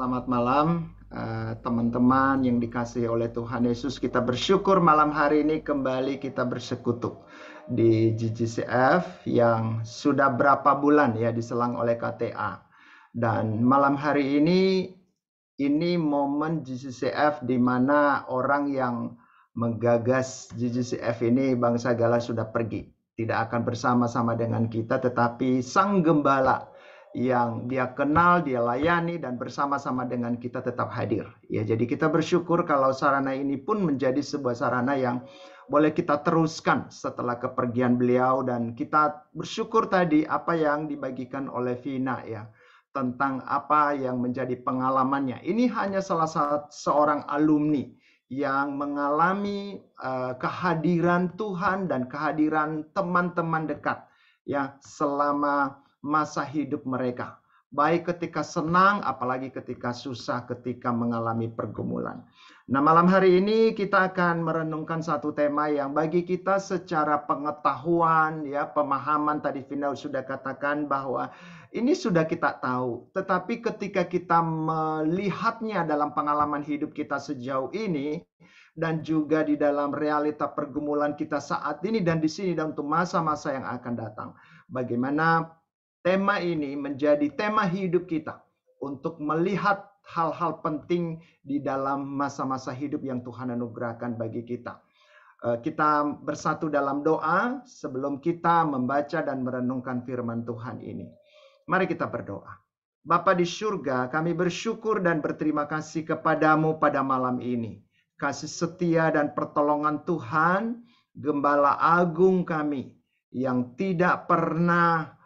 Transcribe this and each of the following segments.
Selamat malam eh, teman-teman yang dikasih oleh Tuhan Yesus. Kita bersyukur malam hari ini kembali kita bersekutu di GGCF yang sudah berapa bulan ya diselang oleh KTA. Dan malam hari ini ini momen GCCF di mana orang yang menggagas GGCF ini Bangsa Gala sudah pergi. Tidak akan bersama-sama dengan kita tetapi Sang Gembala yang dia kenal, dia layani dan bersama-sama dengan kita tetap hadir. Ya, jadi kita bersyukur kalau sarana ini pun menjadi sebuah sarana yang boleh kita teruskan setelah kepergian beliau dan kita bersyukur tadi apa yang dibagikan oleh Vina ya tentang apa yang menjadi pengalamannya. Ini hanya salah satu seorang alumni yang mengalami uh, kehadiran Tuhan dan kehadiran teman-teman dekat ya selama masa hidup mereka, baik ketika senang, apalagi ketika susah, ketika mengalami pergumulan. Nah, malam hari ini kita akan merenungkan satu tema yang bagi kita secara pengetahuan, ya, pemahaman tadi final sudah katakan bahwa ini sudah kita tahu, tetapi ketika kita melihatnya dalam pengalaman hidup kita sejauh ini dan juga di dalam realita pergumulan kita saat ini dan di sini dan untuk masa-masa yang akan datang, bagaimana tema ini menjadi tema hidup kita untuk melihat hal-hal penting di dalam masa-masa hidup yang Tuhan anugerahkan bagi kita. Eh, kita bersatu dalam doa sebelum kita membaca dan merenungkan firman Tuhan ini. Mari kita berdoa. Bapa di surga, kami bersyukur dan berterima kasih kepadamu pada malam ini. Kasih setia dan pertolongan Tuhan, Gembala Agung kami yang tidak pernah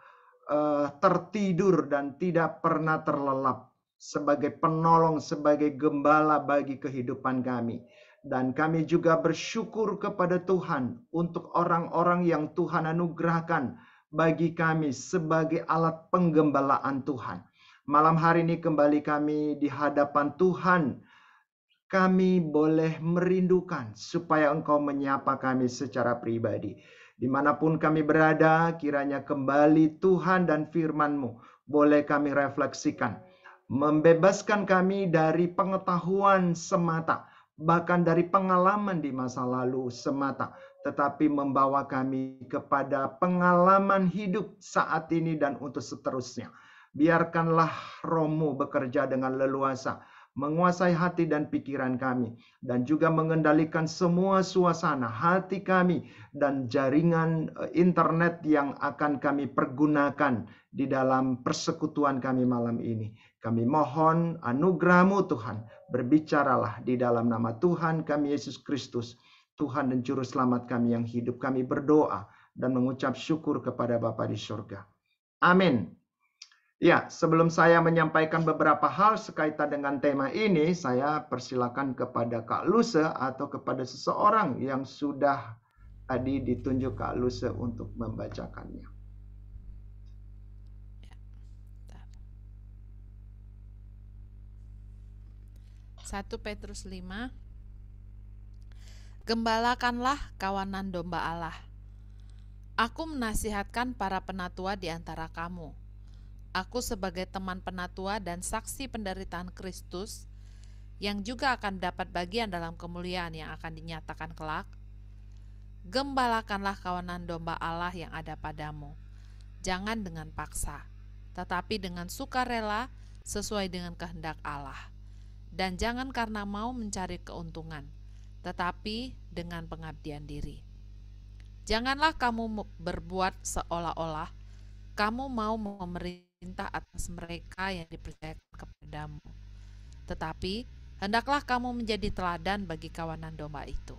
uh, tertidur dan tidak pernah terlelap sebagai penolong, sebagai gembala bagi kehidupan kami. Dan kami juga bersyukur kepada Tuhan untuk orang-orang yang Tuhan anugerahkan bagi kami sebagai alat penggembalaan Tuhan. Malam hari ini kembali kami di hadapan Tuhan. Kami boleh merindukan supaya engkau menyapa kami secara pribadi. Dimanapun kami berada, kiranya kembali Tuhan dan firman-Mu boleh kami refleksikan. Membebaskan kami dari pengetahuan semata, bahkan dari pengalaman di masa lalu semata, tetapi membawa kami kepada pengalaman hidup saat ini dan untuk seterusnya. Biarkanlah rohmu bekerja dengan leluasa menguasai hati dan pikiran kami, dan juga mengendalikan semua suasana hati kami dan jaringan eh, internet yang akan kami pergunakan di dalam persekutuan kami malam ini. Kami mohon anugerahmu Tuhan, berbicaralah di dalam nama Tuhan kami Yesus Kristus, Tuhan dan Juru Selamat kami yang hidup. Kami berdoa dan mengucap syukur kepada Bapa di surga. Amin. Ya, sebelum saya menyampaikan beberapa hal sekaitan dengan tema ini, saya persilakan kepada Kak Luse atau kepada seseorang yang sudah tadi ditunjuk Kak Luse untuk membacakannya. Satu Petrus lima, Gembalakanlah kawanan domba Allah. Aku menasihatkan para penatua di antara kamu Aku sebagai teman penatua dan saksi penderitaan Kristus yang juga akan dapat bagian dalam kemuliaan yang akan dinyatakan kelak. Gembalakanlah kawanan domba Allah yang ada padamu. Jangan dengan paksa, tetapi dengan sukarela sesuai dengan kehendak Allah. Dan jangan karena mau mencari keuntungan, tetapi dengan pengabdian diri. Janganlah kamu berbuat seolah-olah kamu mau memerintah perintah atas mereka yang dipercayakan kepadamu. Tetapi hendaklah kamu menjadi teladan bagi kawanan domba itu.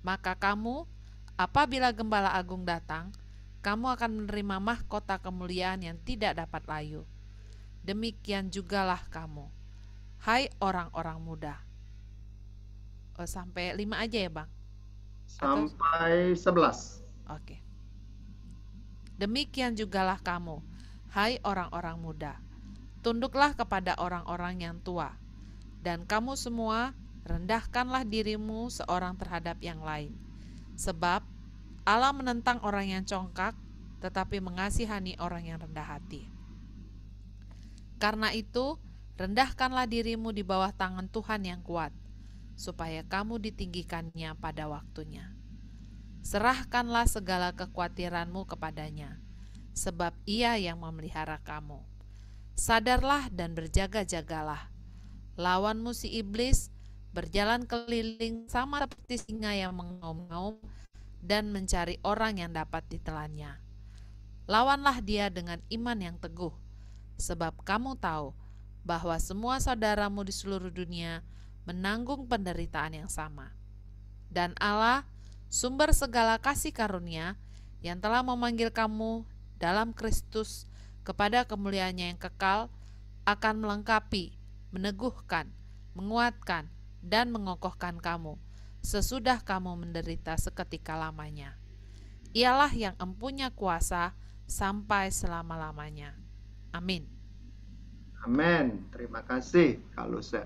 Maka kamu, apabila gembala agung datang, kamu akan menerima mahkota kemuliaan yang tidak dapat layu. Demikian jugalah kamu. Hai orang-orang muda. Oh, sampai lima aja ya, Bang? Sampai sebelas. Oke. Okay. Demikian jugalah kamu. Hai orang-orang muda, tunduklah kepada orang-orang yang tua, dan kamu semua rendahkanlah dirimu seorang terhadap yang lain. Sebab Allah menentang orang yang congkak, tetapi mengasihani orang yang rendah hati. Karena itu, rendahkanlah dirimu di bawah tangan Tuhan yang kuat, supaya kamu ditinggikannya pada waktunya. Serahkanlah segala kekhawatiranmu kepadanya, sebab Ia yang memelihara kamu. Sadarlah dan berjaga-jagalah. Lawan musi iblis berjalan keliling sama seperti singa yang mengaum-ngaum dan mencari orang yang dapat ditelannya. Lawanlah dia dengan iman yang teguh, sebab kamu tahu bahwa semua saudaramu di seluruh dunia menanggung penderitaan yang sama. Dan Allah, sumber segala kasih karunia, yang telah memanggil kamu dalam Kristus kepada kemuliaannya yang kekal akan melengkapi, meneguhkan, menguatkan, dan mengokohkan kamu sesudah kamu menderita seketika lamanya. Ialah yang empunya kuasa sampai selama-lamanya. Amin. Amin. Terima kasih, Kak Luse.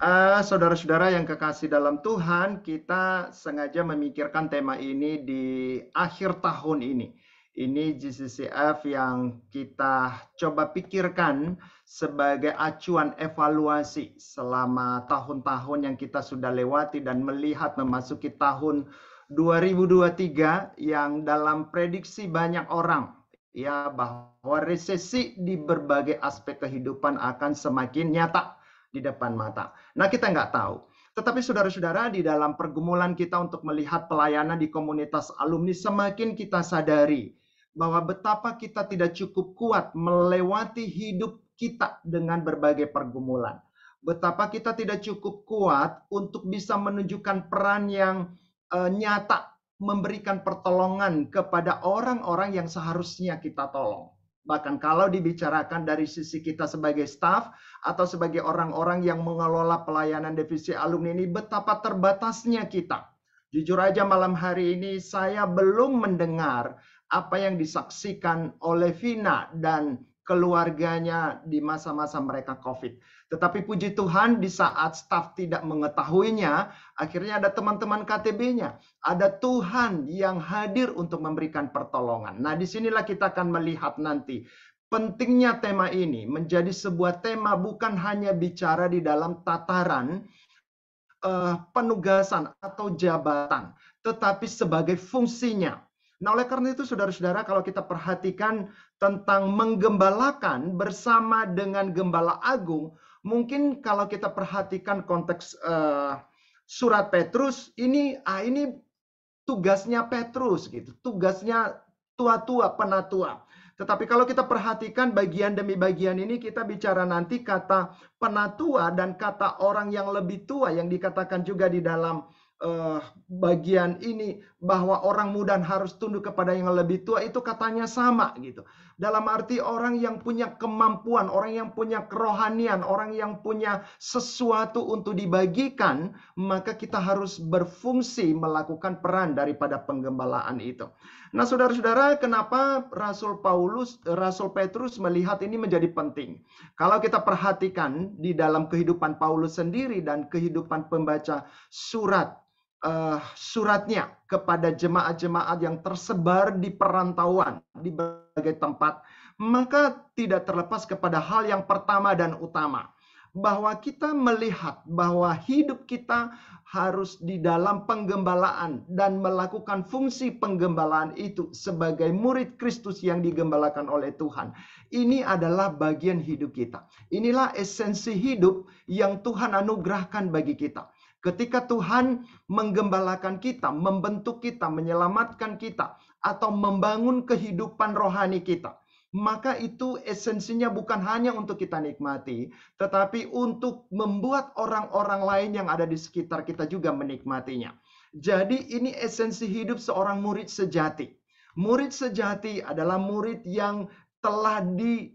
Uh, saudara-saudara yang kekasih dalam Tuhan, kita sengaja memikirkan tema ini di akhir tahun ini ini GCCF yang kita coba pikirkan sebagai acuan evaluasi selama tahun-tahun yang kita sudah lewati dan melihat memasuki tahun 2023 yang dalam prediksi banyak orang ya bahwa resesi di berbagai aspek kehidupan akan semakin nyata di depan mata. Nah kita nggak tahu. Tetapi saudara-saudara, di dalam pergumulan kita untuk melihat pelayanan di komunitas alumni, semakin kita sadari bahwa betapa kita tidak cukup kuat melewati hidup kita dengan berbagai pergumulan. Betapa kita tidak cukup kuat untuk bisa menunjukkan peran yang e, nyata memberikan pertolongan kepada orang-orang yang seharusnya kita tolong. Bahkan kalau dibicarakan dari sisi kita sebagai staf atau sebagai orang-orang yang mengelola pelayanan divisi alumni ini, betapa terbatasnya kita. Jujur aja malam hari ini saya belum mendengar apa yang disaksikan oleh Vina dan keluarganya di masa-masa mereka COVID. Tetapi puji Tuhan di saat staf tidak mengetahuinya, akhirnya ada teman-teman KTB-nya. Ada Tuhan yang hadir untuk memberikan pertolongan. Nah disinilah kita akan melihat nanti pentingnya tema ini menjadi sebuah tema bukan hanya bicara di dalam tataran uh, penugasan atau jabatan, tetapi sebagai fungsinya Nah, oleh karena itu, saudara-saudara, kalau kita perhatikan tentang menggembalakan bersama dengan gembala agung, mungkin kalau kita perhatikan konteks uh, surat Petrus, ini ah ini tugasnya Petrus gitu, tugasnya tua-tua penatua. Tetapi kalau kita perhatikan bagian demi bagian ini kita bicara nanti kata penatua dan kata orang yang lebih tua yang dikatakan juga di dalam uh, bagian ini bahwa orang muda harus tunduk kepada yang lebih tua itu katanya sama gitu. Dalam arti orang yang punya kemampuan, orang yang punya kerohanian, orang yang punya sesuatu untuk dibagikan, maka kita harus berfungsi melakukan peran daripada penggembalaan itu. Nah, saudara-saudara, kenapa Rasul Paulus, Rasul Petrus melihat ini menjadi penting? Kalau kita perhatikan di dalam kehidupan Paulus sendiri dan kehidupan pembaca surat uh, suratnya kepada jemaat-jemaat yang tersebar di perantauan di berbagai tempat, maka tidak terlepas kepada hal yang pertama dan utama bahwa kita melihat bahwa hidup kita harus di dalam penggembalaan dan melakukan fungsi penggembalaan itu sebagai murid Kristus yang digembalakan oleh Tuhan. Ini adalah bagian hidup kita. Inilah esensi hidup yang Tuhan anugerahkan bagi kita. Ketika Tuhan menggembalakan kita, membentuk kita, menyelamatkan kita, atau membangun kehidupan rohani kita, maka itu esensinya bukan hanya untuk kita nikmati, tetapi untuk membuat orang-orang lain yang ada di sekitar kita juga menikmatinya. Jadi, ini esensi hidup seorang murid sejati. Murid sejati adalah murid yang telah di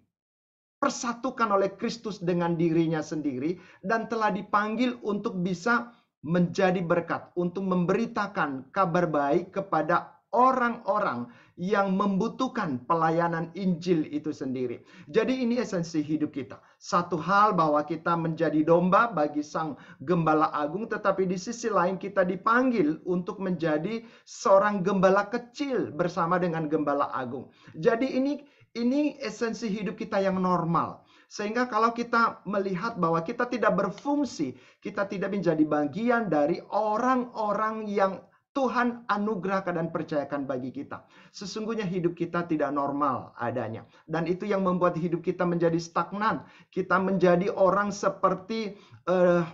persatukan oleh Kristus dengan dirinya sendiri dan telah dipanggil untuk bisa menjadi berkat untuk memberitakan kabar baik kepada orang-orang yang membutuhkan pelayanan Injil itu sendiri. Jadi ini esensi hidup kita. Satu hal bahwa kita menjadi domba bagi sang gembala agung tetapi di sisi lain kita dipanggil untuk menjadi seorang gembala kecil bersama dengan gembala agung. Jadi ini ini esensi hidup kita yang normal sehingga kalau kita melihat bahwa kita tidak berfungsi, kita tidak menjadi bagian dari orang-orang yang Tuhan anugerahkan dan percayakan bagi kita. Sesungguhnya hidup kita tidak normal adanya. Dan itu yang membuat hidup kita menjadi stagnan. Kita menjadi orang seperti uh,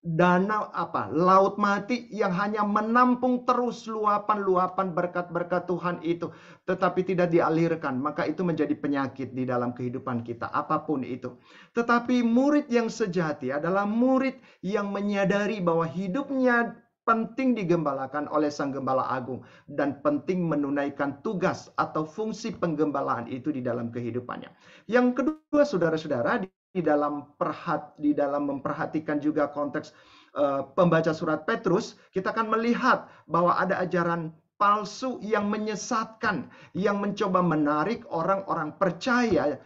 danau apa laut mati yang hanya menampung terus luapan-luapan berkat-berkat Tuhan itu tetapi tidak dialirkan maka itu menjadi penyakit di dalam kehidupan kita apapun itu tetapi murid yang sejati adalah murid yang menyadari bahwa hidupnya penting digembalakan oleh sang gembala agung dan penting menunaikan tugas atau fungsi penggembalaan itu di dalam kehidupannya yang kedua saudara-saudara di di dalam perhat di dalam memperhatikan juga konteks uh, pembaca surat Petrus, kita akan melihat bahwa ada ajaran palsu yang menyesatkan, yang mencoba menarik orang-orang percaya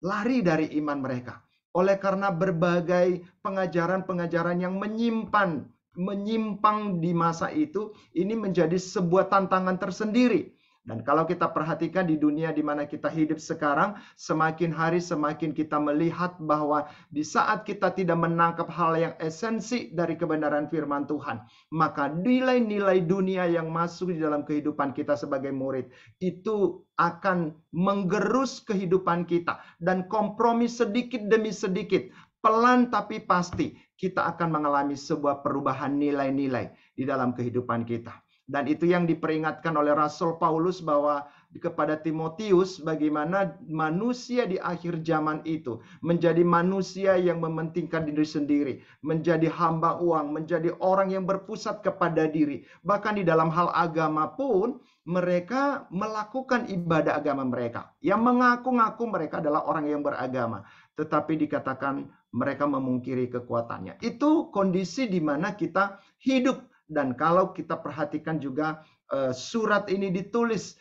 lari dari iman mereka. Oleh karena berbagai pengajaran-pengajaran yang menyimpan menyimpang di masa itu, ini menjadi sebuah tantangan tersendiri dan kalau kita perhatikan di dunia di mana kita hidup sekarang, semakin hari semakin kita melihat bahwa di saat kita tidak menangkap hal yang esensi dari kebenaran firman Tuhan, maka nilai-nilai dunia yang masuk di dalam kehidupan kita sebagai murid itu akan menggerus kehidupan kita dan kompromi sedikit demi sedikit, pelan tapi pasti kita akan mengalami sebuah perubahan nilai-nilai di dalam kehidupan kita. Dan itu yang diperingatkan oleh Rasul Paulus bahwa kepada Timotius bagaimana manusia di akhir zaman itu menjadi manusia yang mementingkan diri sendiri, menjadi hamba uang, menjadi orang yang berpusat kepada diri. Bahkan di dalam hal agama pun mereka melakukan ibadah agama mereka. Yang mengaku-ngaku mereka adalah orang yang beragama, tetapi dikatakan mereka memungkiri kekuatannya. Itu kondisi di mana kita hidup dan kalau kita perhatikan juga eh, surat ini ditulis.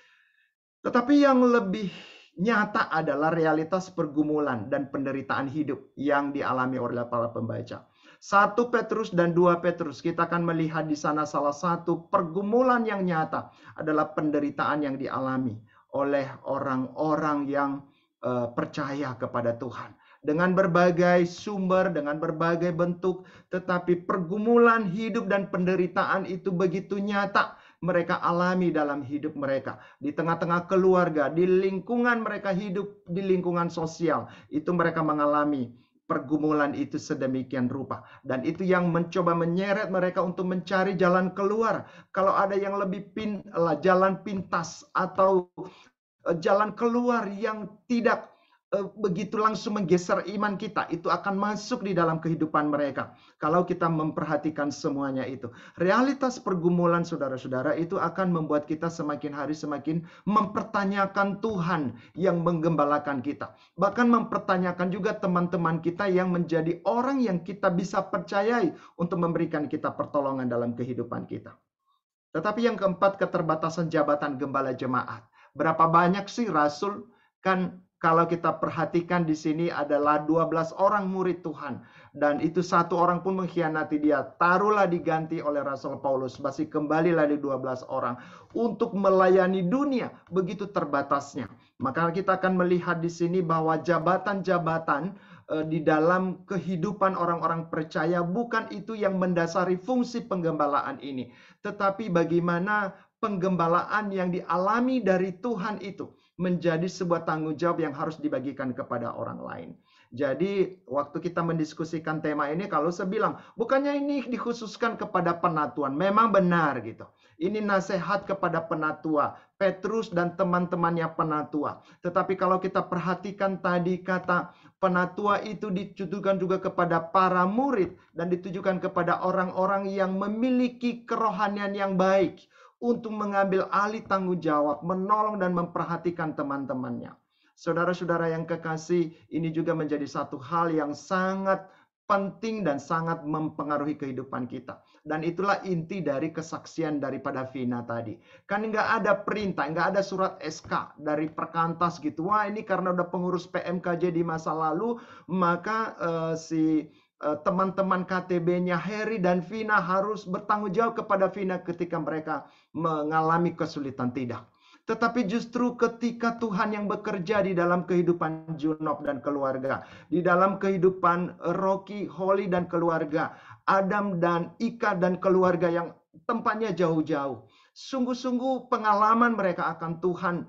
Tetapi yang lebih nyata adalah realitas pergumulan dan penderitaan hidup yang dialami oleh para pembaca. Satu Petrus dan dua Petrus kita akan melihat di sana salah satu pergumulan yang nyata adalah penderitaan yang dialami oleh orang-orang yang eh, percaya kepada Tuhan dengan berbagai sumber, dengan berbagai bentuk, tetapi pergumulan hidup dan penderitaan itu begitu nyata mereka alami dalam hidup mereka. Di tengah-tengah keluarga, di lingkungan mereka hidup, di lingkungan sosial, itu mereka mengalami pergumulan itu sedemikian rupa. Dan itu yang mencoba menyeret mereka untuk mencari jalan keluar. Kalau ada yang lebih pin, jalan pintas atau eh, jalan keluar yang tidak Eh, begitu langsung menggeser iman kita itu akan masuk di dalam kehidupan mereka kalau kita memperhatikan semuanya itu realitas pergumulan saudara-saudara itu akan membuat kita semakin hari semakin mempertanyakan Tuhan yang menggembalakan kita bahkan mempertanyakan juga teman-teman kita yang menjadi orang yang kita bisa percayai untuk memberikan kita pertolongan dalam kehidupan kita tetapi yang keempat keterbatasan jabatan gembala jemaat berapa banyak sih rasul kan kalau kita perhatikan di sini adalah 12 orang murid Tuhan dan itu satu orang pun mengkhianati dia. Taruhlah diganti oleh Rasul Paulus, masih lagi lagi 12 orang untuk melayani dunia begitu terbatasnya. Maka kita akan melihat di sini bahwa jabatan-jabatan eh, di dalam kehidupan orang-orang percaya bukan itu yang mendasari fungsi penggembalaan ini, tetapi bagaimana penggembalaan yang dialami dari Tuhan itu menjadi sebuah tanggung jawab yang harus dibagikan kepada orang lain. Jadi waktu kita mendiskusikan tema ini kalau saya bilang bukannya ini dikhususkan kepada penatuan memang benar gitu. Ini nasihat kepada penatua, Petrus dan teman-temannya penatua. Tetapi kalau kita perhatikan tadi kata penatua itu ditujukan juga kepada para murid dan ditujukan kepada orang-orang yang memiliki kerohanian yang baik untuk mengambil alih tanggung jawab, menolong dan memperhatikan teman-temannya. Saudara-saudara yang kekasih, ini juga menjadi satu hal yang sangat penting dan sangat mempengaruhi kehidupan kita. Dan itulah inti dari kesaksian daripada Vina tadi. Kan nggak ada perintah, nggak ada surat SK dari perkantas gitu. Wah ini karena udah pengurus PMKJ di masa lalu, maka uh, si Eh, teman-teman KTB-nya Harry dan Vina harus bertanggung jawab kepada Vina ketika mereka mengalami kesulitan tidak. Tetapi justru ketika Tuhan yang bekerja di dalam kehidupan Junop dan keluarga, di dalam kehidupan Rocky, Holly dan keluarga, Adam dan Ika dan keluarga yang tempatnya jauh-jauh. Sungguh-sungguh pengalaman mereka akan Tuhan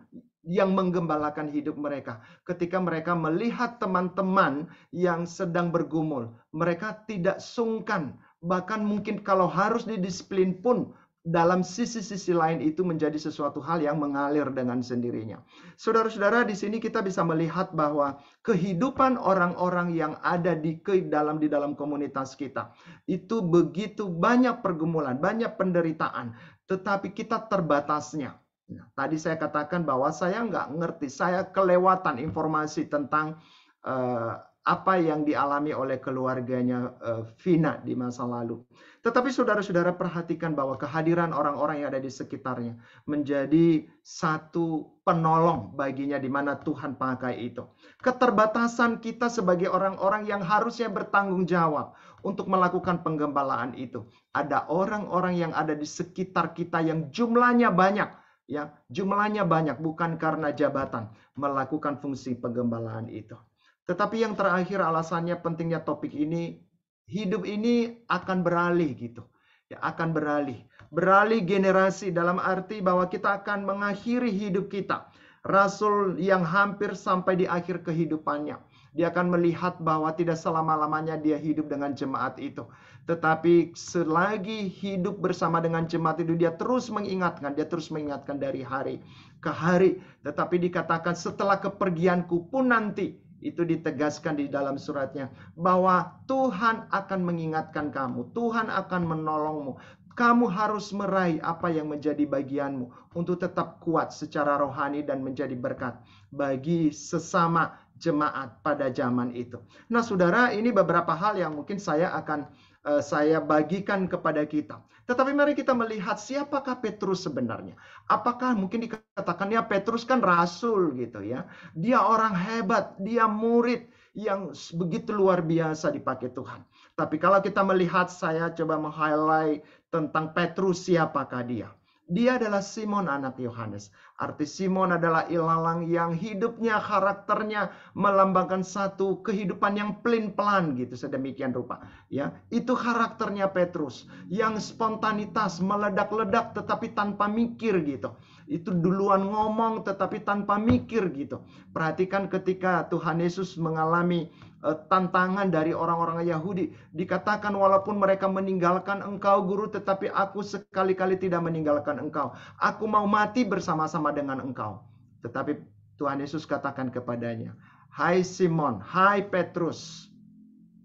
yang menggembalakan hidup mereka. Ketika mereka melihat teman-teman yang sedang bergumul, mereka tidak sungkan. Bahkan mungkin kalau harus didisiplin pun dalam sisi-sisi lain itu menjadi sesuatu hal yang mengalir dengan sendirinya. Saudara-saudara, di sini kita bisa melihat bahwa kehidupan orang-orang yang ada di ke dalam di dalam komunitas kita itu begitu banyak pergumulan, banyak penderitaan, tetapi kita terbatasnya Ya, tadi saya katakan bahwa saya nggak ngerti, saya kelewatan informasi tentang eh, apa yang dialami oleh keluarganya eh, Vina di masa lalu. Tetapi saudara-saudara perhatikan bahwa kehadiran orang-orang yang ada di sekitarnya menjadi satu penolong baginya di mana Tuhan pakai itu. Keterbatasan kita sebagai orang-orang yang harusnya bertanggung jawab untuk melakukan penggembalaan itu. Ada orang-orang yang ada di sekitar kita yang jumlahnya banyak ya jumlahnya banyak bukan karena jabatan melakukan fungsi penggembalaan itu tetapi yang terakhir alasannya pentingnya topik ini hidup ini akan beralih gitu ya akan beralih beralih generasi dalam arti bahwa kita akan mengakhiri hidup kita rasul yang hampir sampai di akhir kehidupannya dia akan melihat bahwa tidak selama-lamanya dia hidup dengan jemaat itu. Tetapi selagi hidup bersama dengan jemaat itu, dia terus mengingatkan, dia terus mengingatkan dari hari ke hari. Tetapi dikatakan setelah kepergianku pun nanti, itu ditegaskan di dalam suratnya bahwa Tuhan akan mengingatkan kamu, Tuhan akan menolongmu, kamu harus meraih apa yang menjadi bagianmu untuk tetap kuat secara rohani dan menjadi berkat bagi sesama jemaat pada zaman itu. Nah, saudara, ini beberapa hal yang mungkin saya akan uh, saya bagikan kepada kita. Tetapi mari kita melihat siapakah Petrus sebenarnya. Apakah mungkin dikatakan ya Petrus kan rasul gitu ya. Dia orang hebat, dia murid yang begitu luar biasa dipakai Tuhan. Tapi kalau kita melihat saya coba meng-highlight tentang Petrus siapakah dia. Dia adalah Simon anak Yohanes. Arti Simon adalah ilalang yang hidupnya, karakternya melambangkan satu kehidupan yang pelin pelan gitu sedemikian rupa. Ya, itu karakternya Petrus yang spontanitas meledak-ledak tetapi tanpa mikir gitu. Itu duluan ngomong tetapi tanpa mikir gitu. Perhatikan ketika Tuhan Yesus mengalami Eh, tantangan dari orang-orang Yahudi. Dikatakan walaupun mereka meninggalkan engkau guru tetapi aku sekali-kali tidak meninggalkan engkau. Aku mau mati bersama-sama dengan engkau. Tetapi Tuhan Yesus katakan kepadanya, "Hai Simon, hai Petrus.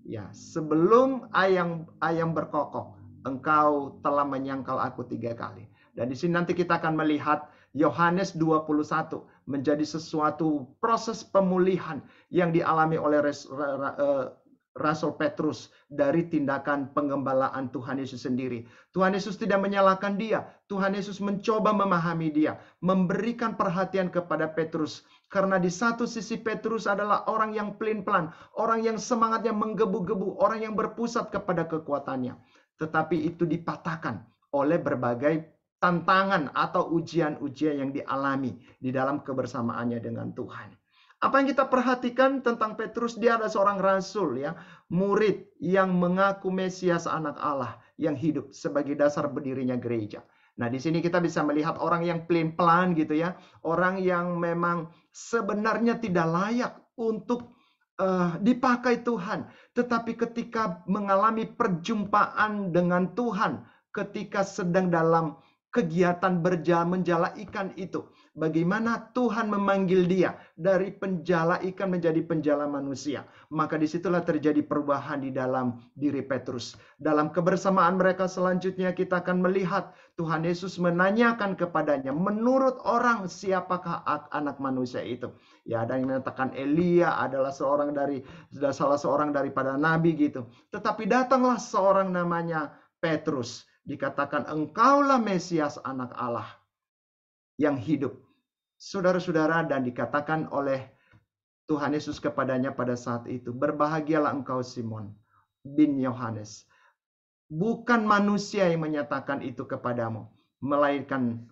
Ya, sebelum ayam ayam berkokok, engkau telah menyangkal aku tiga kali." Dan di sini nanti kita akan melihat Yohanes 21 menjadi sesuatu proses pemulihan yang dialami oleh eh, Rasul Petrus dari tindakan penggembalaan Tuhan Yesus sendiri. Tuhan Yesus tidak menyalahkan dia. Tuhan Yesus mencoba memahami dia, memberikan perhatian kepada Petrus. Karena di satu sisi Petrus adalah orang yang pelin-pelan, orang yang semangatnya menggebu-gebu, orang yang berpusat kepada kekuatannya. Tetapi itu dipatahkan oleh berbagai tantangan atau ujian-ujian yang dialami di dalam kebersamaannya dengan Tuhan. Apa yang kita perhatikan tentang Petrus, dia adalah seorang rasul ya, murid yang mengaku Mesias anak Allah yang hidup sebagai dasar berdirinya gereja. Nah, di sini kita bisa melihat orang yang plain pelan gitu ya, orang yang memang sebenarnya tidak layak untuk uh, dipakai Tuhan, tetapi ketika mengalami perjumpaan dengan Tuhan, ketika sedang dalam kegiatan berjalan menjala ikan itu. Bagaimana Tuhan memanggil dia dari penjala ikan menjadi penjala manusia. Maka disitulah terjadi perubahan di dalam diri Petrus. Dalam kebersamaan mereka selanjutnya kita akan melihat Tuhan Yesus menanyakan kepadanya. Menurut orang siapakah anak manusia itu? Ya ada yang menyatakan Elia adalah seorang dari salah seorang daripada nabi gitu. Tetapi datanglah seorang namanya Petrus dikatakan engkaulah Mesias anak Allah yang hidup. Saudara-saudara dan dikatakan oleh Tuhan Yesus kepadanya pada saat itu, berbahagialah engkau Simon bin Yohanes. Bukan manusia yang menyatakan itu kepadamu, melainkan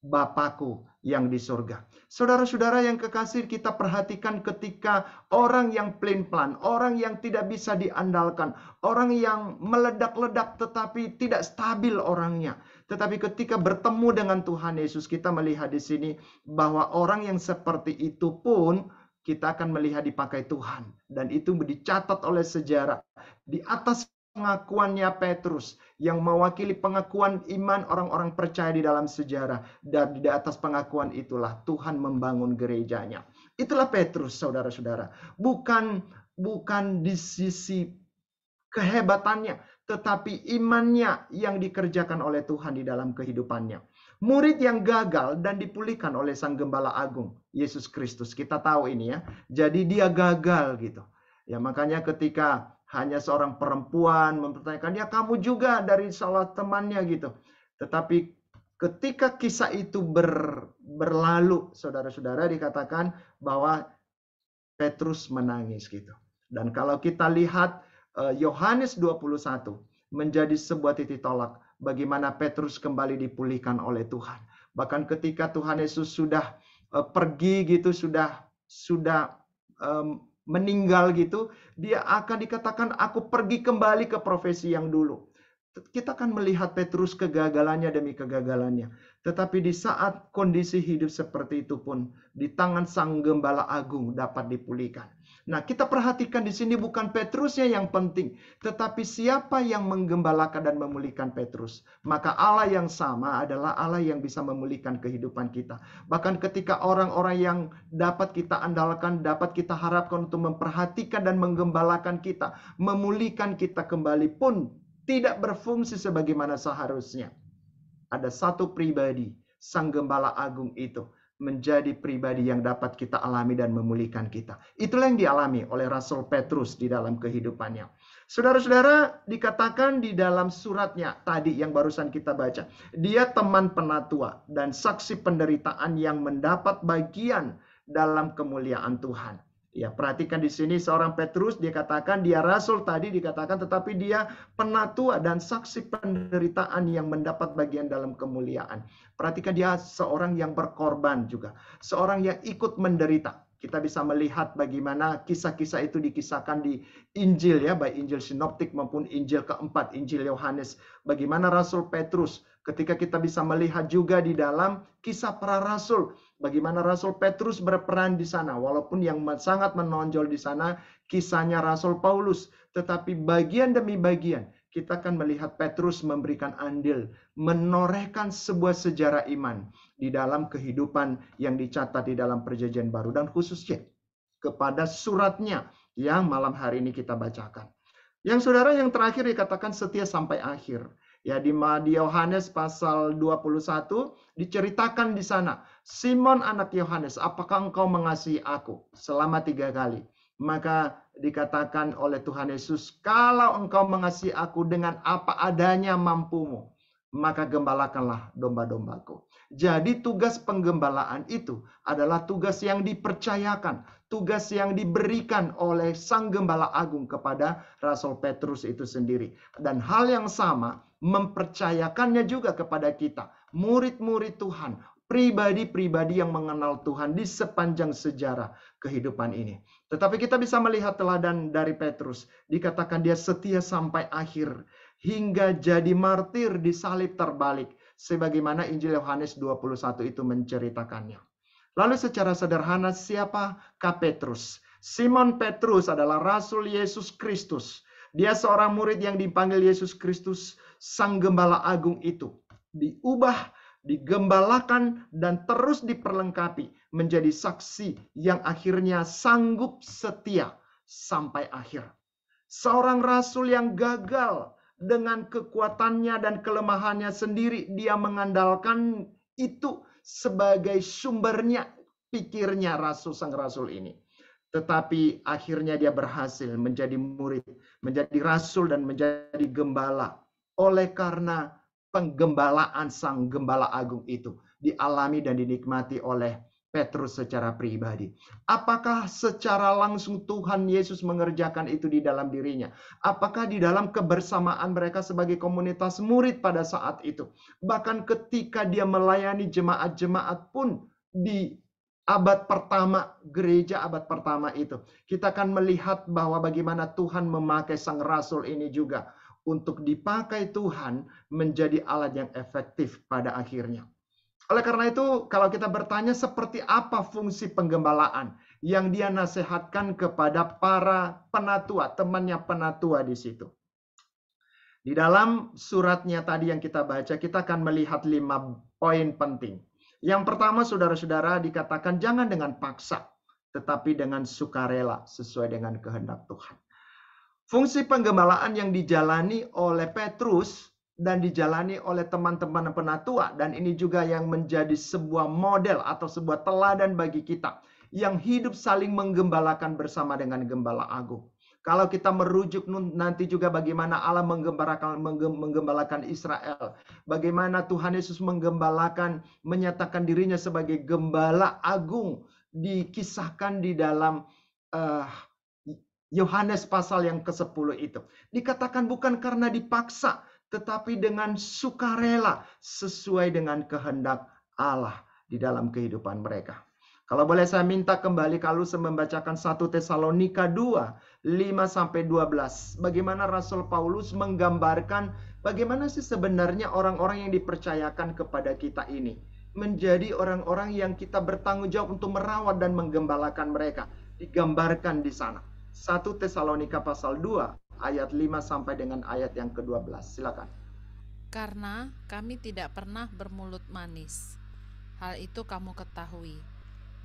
Bapakku yang di surga. Saudara-saudara yang kekasih kita perhatikan ketika orang yang plain-plan, orang yang tidak bisa diandalkan, orang yang meledak-ledak tetapi tidak stabil orangnya. Tetapi ketika bertemu dengan Tuhan Yesus kita melihat di sini bahwa orang yang seperti itu pun kita akan melihat dipakai Tuhan dan itu dicatat oleh sejarah di atas pengakuannya Petrus yang mewakili pengakuan iman orang-orang percaya di dalam sejarah dan di atas pengakuan itulah Tuhan membangun gerejanya. Itulah Petrus saudara-saudara. Bukan bukan di sisi kehebatannya tetapi imannya yang dikerjakan oleh Tuhan di dalam kehidupannya. Murid yang gagal dan dipulihkan oleh Sang Gembala Agung Yesus Kristus. Kita tahu ini ya. Jadi dia gagal gitu. Ya makanya ketika hanya seorang perempuan mempertanyakan, ya kamu juga dari salah temannya gitu. Tetapi ketika kisah itu ber, berlalu, saudara-saudara dikatakan bahwa Petrus menangis gitu. Dan kalau kita lihat eh, Yohanes 21 menjadi sebuah titik tolak bagaimana Petrus kembali dipulihkan oleh Tuhan. Bahkan ketika Tuhan Yesus sudah eh, pergi gitu, sudah sudah meninggal gitu, dia akan dikatakan aku pergi kembali ke profesi yang dulu. Kita akan melihat Petrus kegagalannya demi kegagalannya. Tetapi di saat kondisi hidup seperti itu pun, di tangan Sang Gembala Agung dapat dipulihkan. Nah, kita perhatikan di sini bukan Petrusnya yang penting, tetapi siapa yang menggembalakan dan memulihkan Petrus. Maka Allah yang sama adalah Allah yang bisa memulihkan kehidupan kita. Bahkan ketika orang-orang yang dapat kita andalkan, dapat kita harapkan untuk memperhatikan dan menggembalakan kita, memulihkan kita kembali pun tidak berfungsi sebagaimana seharusnya. Ada satu pribadi, Sang Gembala Agung itu menjadi pribadi yang dapat kita alami dan memulihkan kita. Itulah yang dialami oleh Rasul Petrus di dalam kehidupannya. Saudara-saudara, dikatakan di dalam suratnya tadi yang barusan kita baca, dia teman penatua dan saksi penderitaan yang mendapat bagian dalam kemuliaan Tuhan. Ya, perhatikan di sini seorang Petrus dia katakan dia rasul tadi dikatakan tetapi dia penatua dan saksi penderitaan yang mendapat bagian dalam kemuliaan. Perhatikan dia seorang yang berkorban juga, seorang yang ikut menderita. Kita bisa melihat bagaimana kisah-kisah itu dikisahkan di Injil ya, baik Injil Sinoptik maupun Injil keempat, Injil Yohanes. Bagaimana Rasul Petrus ketika kita bisa melihat juga di dalam kisah para rasul bagaimana Rasul Petrus berperan di sana, walaupun yang sangat menonjol di sana kisahnya Rasul Paulus, tetapi bagian demi bagian kita akan melihat Petrus memberikan andil, menorehkan sebuah sejarah iman di dalam kehidupan yang dicatat di dalam Perjanjian Baru dan khususnya kepada suratnya yang malam hari ini kita bacakan. Yang saudara yang terakhir dikatakan setia sampai akhir. Ya di Yohanes pasal 21 diceritakan di sana, Simon anak Yohanes, apakah engkau mengasihi aku selama tiga kali? Maka dikatakan oleh Tuhan Yesus, kalau engkau mengasihi aku dengan apa adanya mampumu, maka gembalakanlah domba-dombaku. Jadi tugas penggembalaan itu adalah tugas yang dipercayakan, tugas yang diberikan oleh Sang Gembala Agung kepada Rasul Petrus itu sendiri. Dan hal yang sama mempercayakannya juga kepada kita, murid-murid Tuhan, pribadi-pribadi yang mengenal Tuhan di sepanjang sejarah kehidupan ini. Tetapi kita bisa melihat teladan dari Petrus, dikatakan dia setia sampai akhir hingga jadi martir di salib terbalik sebagaimana Injil Yohanes 21 itu menceritakannya. Lalu secara sederhana siapa Petrus? Simon Petrus adalah rasul Yesus Kristus. Dia seorang murid yang dipanggil Yesus Kristus, sang gembala agung itu. Diubah, digembalakan, dan terus diperlengkapi menjadi saksi yang akhirnya sanggup setia sampai akhir. Seorang rasul yang gagal dengan kekuatannya dan kelemahannya sendiri, dia mengandalkan itu sebagai sumbernya pikirnya Rasul Sang Rasul ini. Tetapi akhirnya dia berhasil menjadi murid, menjadi rasul dan menjadi gembala. Oleh karena penggembalaan sang gembala agung itu dialami dan dinikmati oleh Petrus secara pribadi. Apakah secara langsung Tuhan Yesus mengerjakan itu di dalam dirinya? Apakah di dalam kebersamaan mereka sebagai komunitas murid pada saat itu? Bahkan ketika dia melayani jemaat-jemaat pun di abad pertama, gereja abad pertama itu. Kita akan melihat bahwa bagaimana Tuhan memakai sang rasul ini juga untuk dipakai Tuhan menjadi alat yang efektif pada akhirnya. Oleh karena itu, kalau kita bertanya seperti apa fungsi penggembalaan yang dia nasihatkan kepada para penatua, temannya penatua di situ. Di dalam suratnya tadi yang kita baca, kita akan melihat lima poin penting. Yang pertama, saudara-saudara, dikatakan jangan dengan paksa, tetapi dengan sukarela sesuai dengan kehendak Tuhan. Fungsi penggembalaan yang dijalani oleh Petrus dan dijalani oleh teman-teman penatua dan ini juga yang menjadi sebuah model atau sebuah teladan bagi kita yang hidup saling menggembalakan bersama dengan gembala agung. Kalau kita merujuk nanti juga bagaimana Allah menggembalakan, menggembalakan Israel. Bagaimana Tuhan Yesus menggembalakan, menyatakan dirinya sebagai gembala agung. Dikisahkan di dalam uh, Yohanes pasal yang ke-10 itu. Dikatakan bukan karena dipaksa, tetapi dengan sukarela sesuai dengan kehendak Allah di dalam kehidupan mereka. Kalau boleh saya minta kembali kalau saya membacakan 1 Tesalonika 2, 5 sampai 12. Bagaimana Rasul Paulus menggambarkan bagaimana sih sebenarnya orang-orang yang dipercayakan kepada kita ini menjadi orang-orang yang kita bertanggung jawab untuk merawat dan menggembalakan mereka. Digambarkan di sana. 1 Tesalonika pasal 2 ayat 5 sampai dengan ayat yang ke-12. Silakan. Karena kami tidak pernah bermulut manis. Hal itu kamu ketahui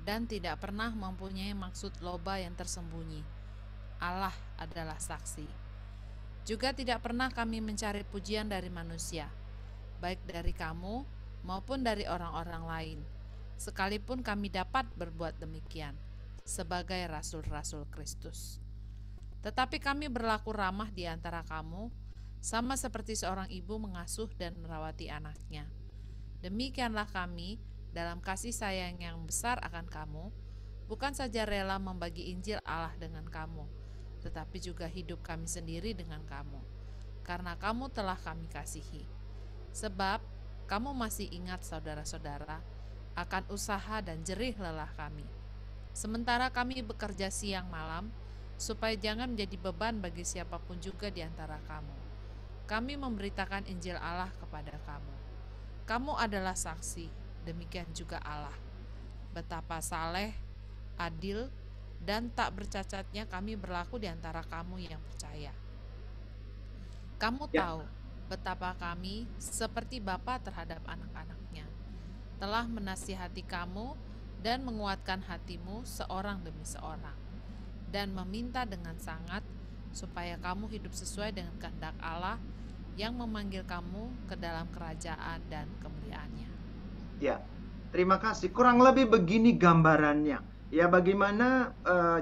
dan tidak pernah mempunyai maksud loba yang tersembunyi. Allah adalah saksi. Juga tidak pernah kami mencari pujian dari manusia, baik dari kamu maupun dari orang-orang lain, sekalipun kami dapat berbuat demikian sebagai rasul-rasul Kristus. Tetapi kami berlaku ramah di antara kamu, sama seperti seorang ibu mengasuh dan merawati anaknya. Demikianlah kami dalam kasih sayang yang besar akan kamu, bukan saja rela membagi Injil Allah dengan kamu, tetapi juga hidup kami sendiri dengan kamu, karena kamu telah kami kasihi. Sebab kamu masih ingat saudara-saudara akan usaha dan jerih lelah kami. Sementara kami bekerja siang malam, supaya jangan menjadi beban bagi siapapun juga di antara kamu. Kami memberitakan Injil Allah kepada kamu. Kamu adalah saksi, demikian juga Allah. Betapa saleh, adil, dan tak bercacatnya kami berlaku di antara kamu yang percaya. Kamu ya. tahu betapa kami, seperti Bapa terhadap anak-anaknya, telah menasihati kamu dan menguatkan hatimu seorang demi seorang dan meminta dengan sangat supaya kamu hidup sesuai dengan kehendak Allah yang memanggil kamu ke dalam kerajaan dan kemuliaannya. Ya, terima kasih. Kurang lebih begini gambarannya. Ya, bagaimana uh,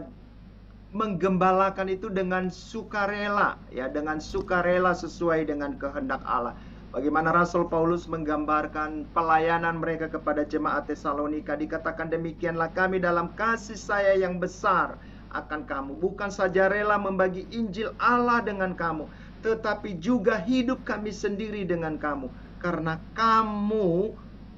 menggembalakan itu dengan sukarela, ya, dengan sukarela sesuai dengan kehendak Allah. Bagaimana Rasul Paulus menggambarkan pelayanan mereka kepada jemaat Tesalonika dikatakan demikianlah kami dalam kasih saya yang besar akan kamu. Bukan saja rela membagi Injil Allah dengan kamu, tetapi juga hidup kami sendiri dengan kamu. Karena kamu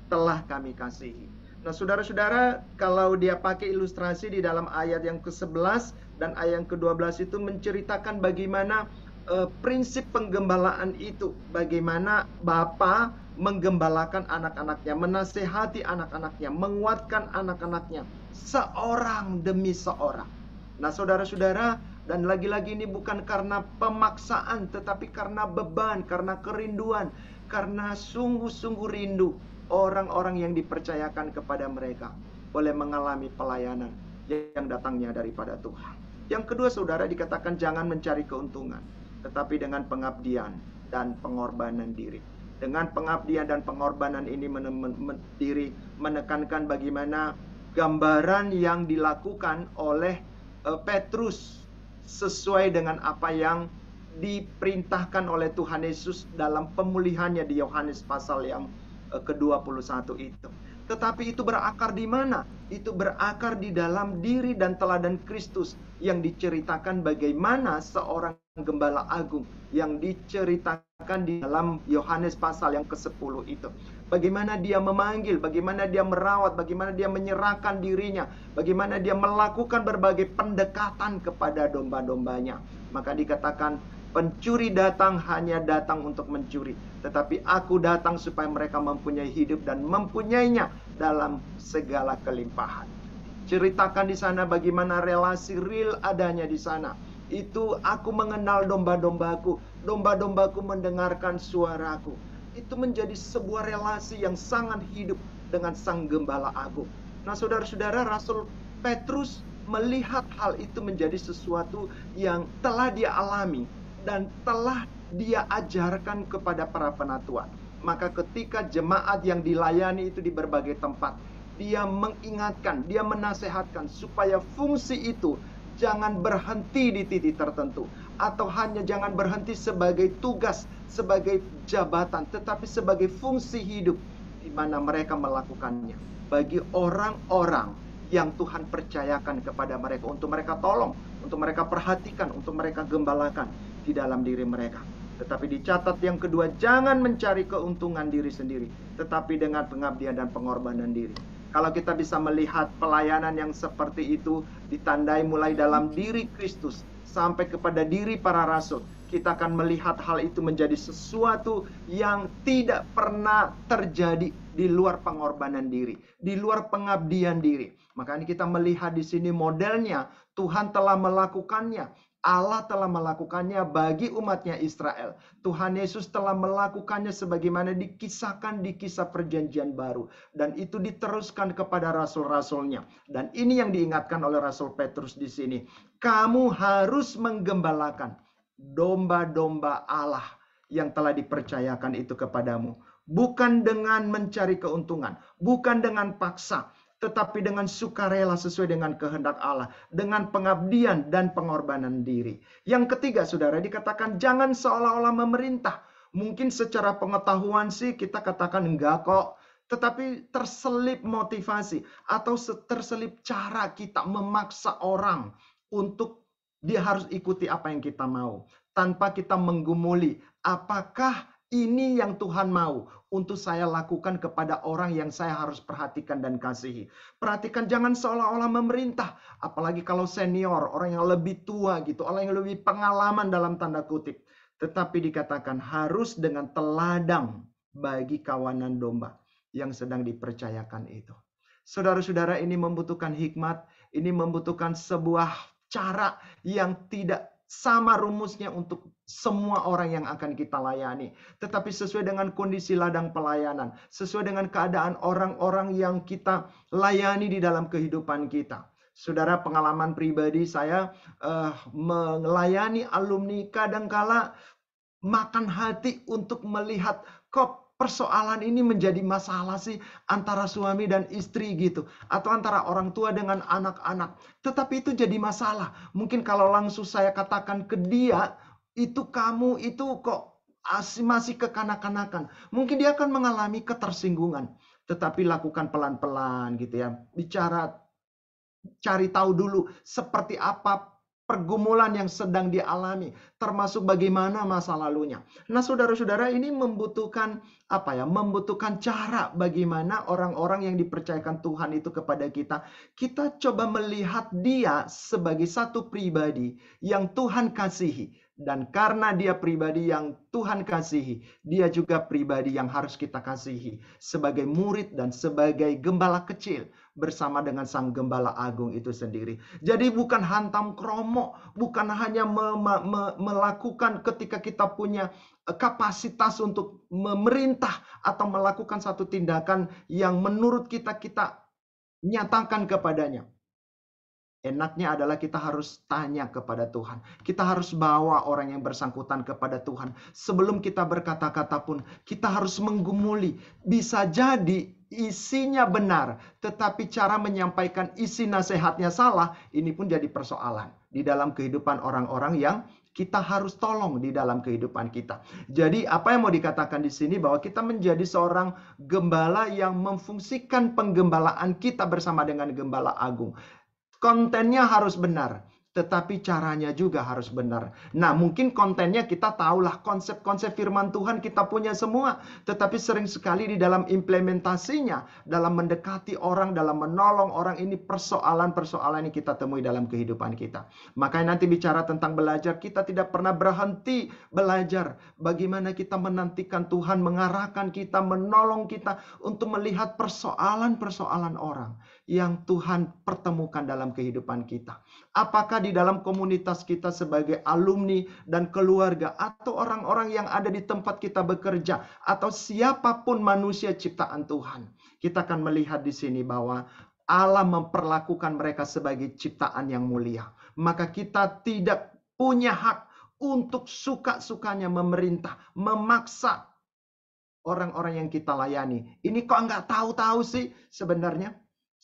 telah kami kasihi. Nah, saudara-saudara, kalau dia pakai ilustrasi di dalam ayat yang ke-11 dan ayat yang ke-12 itu menceritakan bagaimana e, prinsip penggembalaan itu, bagaimana Bapa menggembalakan anak-anaknya, menasehati anak-anaknya, menguatkan anak-anaknya seorang demi seorang. Nah, saudara-saudara, dan lagi-lagi ini bukan karena pemaksaan, tetapi karena beban, karena kerinduan, karena sungguh-sungguh rindu orang-orang yang dipercayakan kepada mereka boleh mengalami pelayanan yang datangnya daripada Tuhan. Yang kedua, saudara dikatakan jangan mencari keuntungan, tetapi dengan pengabdian dan pengorbanan diri. Dengan pengabdian dan pengorbanan ini men men diri menekankan bagaimana gambaran yang dilakukan oleh Eh, Petrus sesuai dengan apa yang diperintahkan oleh Tuhan Yesus dalam pemulihannya di Yohanes pasal yang eh, ke-21 itu. Tetapi itu berakar di mana? Itu berakar di dalam diri dan teladan Kristus yang diceritakan bagaimana seorang gembala agung yang diceritakan di dalam Yohanes pasal yang ke-10 itu bagaimana dia memanggil, bagaimana dia merawat, bagaimana dia menyerahkan dirinya, bagaimana dia melakukan berbagai pendekatan kepada domba-dombanya. Maka dikatakan pencuri datang hanya datang untuk mencuri, tetapi aku datang supaya mereka mempunyai hidup dan mempunyainya dalam segala kelimpahan. Ceritakan di sana bagaimana relasi real adanya di sana itu aku mengenal domba-dombaku. Domba-dombaku mendengarkan suaraku itu menjadi sebuah relasi yang sangat hidup dengan sang gembala agung. Nah, saudara-saudara, Rasul Petrus melihat hal itu menjadi sesuatu yang telah dia alami dan telah dia ajarkan kepada para penatua. Maka ketika jemaat yang dilayani itu di berbagai tempat, dia mengingatkan, dia menasehatkan supaya fungsi itu jangan berhenti di titik tertentu, atau hanya jangan berhenti sebagai tugas, sebagai jabatan, tetapi sebagai fungsi hidup di mana mereka melakukannya. Bagi orang-orang yang Tuhan percayakan kepada mereka untuk mereka tolong, untuk mereka perhatikan, untuk mereka gembalakan di dalam diri mereka. Tetapi dicatat yang kedua, jangan mencari keuntungan diri sendiri, tetapi dengan pengabdian dan pengorbanan diri. Kalau kita bisa melihat pelayanan yang seperti itu ditandai mulai dalam diri Kristus, sampai kepada diri para rasul. Kita akan melihat hal itu menjadi sesuatu yang tidak pernah terjadi di luar pengorbanan diri, di luar pengabdian diri. Makanya kita melihat di sini modelnya Tuhan telah melakukannya. Allah telah melakukannya bagi umatnya Israel. Tuhan Yesus telah melakukannya sebagaimana dikisahkan di kisah perjanjian baru. Dan itu diteruskan kepada rasul-rasulnya. Dan ini yang diingatkan oleh Rasul Petrus di sini kamu harus menggembalakan domba-domba Allah yang telah dipercayakan itu kepadamu. Bukan dengan mencari keuntungan, bukan dengan paksa, tetapi dengan sukarela sesuai dengan kehendak Allah, dengan pengabdian dan pengorbanan diri. Yang ketiga, saudara, dikatakan jangan seolah-olah memerintah. Mungkin secara pengetahuan sih kita katakan enggak kok, tetapi terselip motivasi atau terselip cara kita memaksa orang untuk dia harus ikuti apa yang kita mau tanpa kita menggumuli apakah ini yang Tuhan mau untuk saya lakukan kepada orang yang saya harus perhatikan dan kasihi. Perhatikan jangan seolah-olah memerintah, apalagi kalau senior, orang yang lebih tua gitu, orang yang lebih pengalaman dalam tanda kutip. Tetapi dikatakan harus dengan teladang bagi kawanan domba yang sedang dipercayakan itu. Saudara-saudara ini membutuhkan hikmat, ini membutuhkan sebuah cara yang tidak sama rumusnya untuk semua orang yang akan kita layani, tetapi sesuai dengan kondisi ladang pelayanan, sesuai dengan keadaan orang-orang yang kita layani di dalam kehidupan kita. Saudara, pengalaman pribadi saya uh, melayani alumni kadangkala makan hati untuk melihat kok persoalan ini menjadi masalah sih antara suami dan istri gitu atau antara orang tua dengan anak-anak tetapi itu jadi masalah mungkin kalau langsung saya katakan ke dia itu kamu itu kok masih kekanak-kanakan mungkin dia akan mengalami ketersinggungan tetapi lakukan pelan-pelan gitu ya bicara cari tahu dulu seperti apa pergumulan yang sedang dialami, termasuk bagaimana masa lalunya. Nah, saudara-saudara ini membutuhkan apa ya? Membutuhkan cara bagaimana orang-orang yang dipercayakan Tuhan itu kepada kita, kita coba melihat dia sebagai satu pribadi yang Tuhan kasihi dan karena dia pribadi yang Tuhan kasihi, dia juga pribadi yang harus kita kasihi sebagai murid dan sebagai gembala kecil bersama dengan Sang Gembala Agung itu sendiri. Jadi bukan hantam kromo, bukan hanya me me melakukan ketika kita punya eh, kapasitas untuk memerintah atau melakukan satu tindakan yang menurut kita kita nyatakan kepadanya. Enaknya adalah kita harus tanya kepada Tuhan. Kita harus bawa orang yang bersangkutan kepada Tuhan. Sebelum kita berkata-kata pun, kita harus menggumuli. Bisa jadi isinya benar, tetapi cara menyampaikan isi nasihatnya salah, ini pun jadi persoalan di dalam kehidupan orang-orang yang kita harus tolong di dalam kehidupan kita. Jadi apa yang mau dikatakan di sini bahwa kita menjadi seorang gembala yang memfungsikan penggembalaan kita bersama dengan gembala agung. Kontennya harus benar tetapi caranya juga harus benar. Nah, mungkin kontennya kita tahulah konsep-konsep firman Tuhan kita punya semua, tetapi sering sekali di dalam implementasinya, dalam mendekati orang, dalam menolong orang ini persoalan-persoalan yang kita temui dalam kehidupan kita. Makanya nanti bicara tentang belajar, kita tidak pernah berhenti belajar bagaimana kita menantikan Tuhan mengarahkan kita, menolong kita untuk melihat persoalan-persoalan orang yang Tuhan pertemukan dalam kehidupan kita. Apakah di dalam komunitas kita sebagai alumni dan keluarga atau orang-orang yang ada di tempat kita bekerja atau siapapun manusia ciptaan Tuhan. Kita akan melihat di sini bahwa Allah memperlakukan mereka sebagai ciptaan yang mulia. Maka kita tidak punya hak untuk suka-sukanya memerintah, memaksa orang-orang yang kita layani. Ini kok nggak tahu-tahu sih sebenarnya?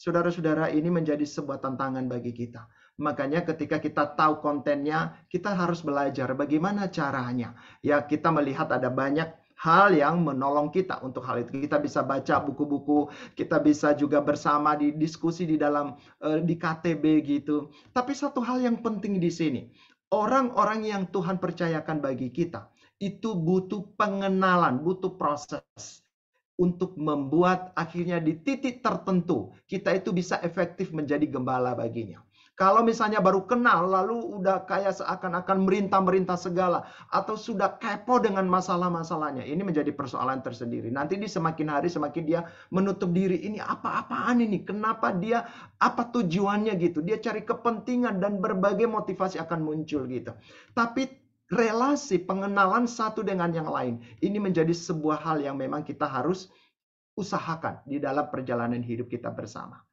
saudara-saudara, ini menjadi sebuah tantangan bagi kita. Makanya ketika kita tahu kontennya, kita harus belajar bagaimana caranya. Ya, kita melihat ada banyak hal yang menolong kita untuk hal itu. Kita bisa baca buku-buku, kita bisa juga bersama di diskusi di dalam eh, di KTB gitu. Tapi satu hal yang penting di sini, orang-orang yang Tuhan percayakan bagi kita itu butuh pengenalan, butuh proses untuk membuat akhirnya di titik tertentu kita itu bisa efektif menjadi gembala baginya. Kalau misalnya baru kenal lalu udah kayak seakan-akan merintah-merintah segala atau sudah kepo dengan masalah-masalahnya, ini menjadi persoalan tersendiri. Nanti di semakin hari semakin dia menutup diri, ini apa-apaan ini? Kenapa dia apa tujuannya gitu? Dia cari kepentingan dan berbagai motivasi akan muncul gitu. Tapi relasi pengenalan satu dengan yang lain. Ini menjadi sebuah hal yang memang kita harus usahakan di dalam perjalanan hidup kita bersama.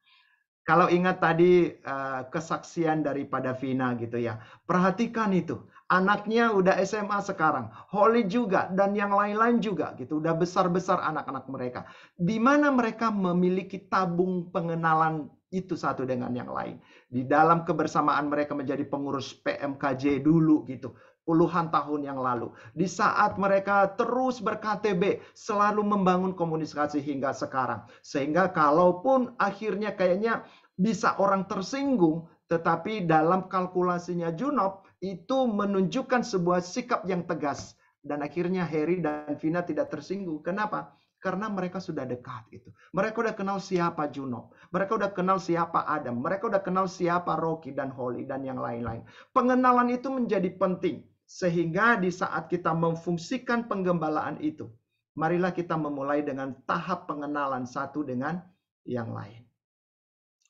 Kalau ingat tadi eh, kesaksian daripada Vina gitu ya. Perhatikan itu. Anaknya udah SMA sekarang, holy juga dan yang lain-lain juga gitu. Udah besar-besar anak-anak mereka. Di mana mereka memiliki tabung pengenalan itu satu dengan yang lain. Di dalam kebersamaan mereka menjadi pengurus PMKJ dulu gitu puluhan tahun yang lalu. Di saat mereka terus berKTB, selalu membangun komunikasi hingga sekarang. Sehingga kalaupun akhirnya kayaknya bisa orang tersinggung, tetapi dalam kalkulasinya Junop itu menunjukkan sebuah sikap yang tegas. Dan akhirnya Harry dan Vina tidak tersinggung. Kenapa? karena mereka sudah dekat itu. Mereka udah kenal siapa Juno, mereka udah kenal siapa Adam, mereka udah kenal siapa Rocky dan Holly dan yang lain-lain. Pengenalan itu menjadi penting. Sehingga di saat kita memfungsikan penggembalaan itu, marilah kita memulai dengan tahap pengenalan satu dengan yang lain.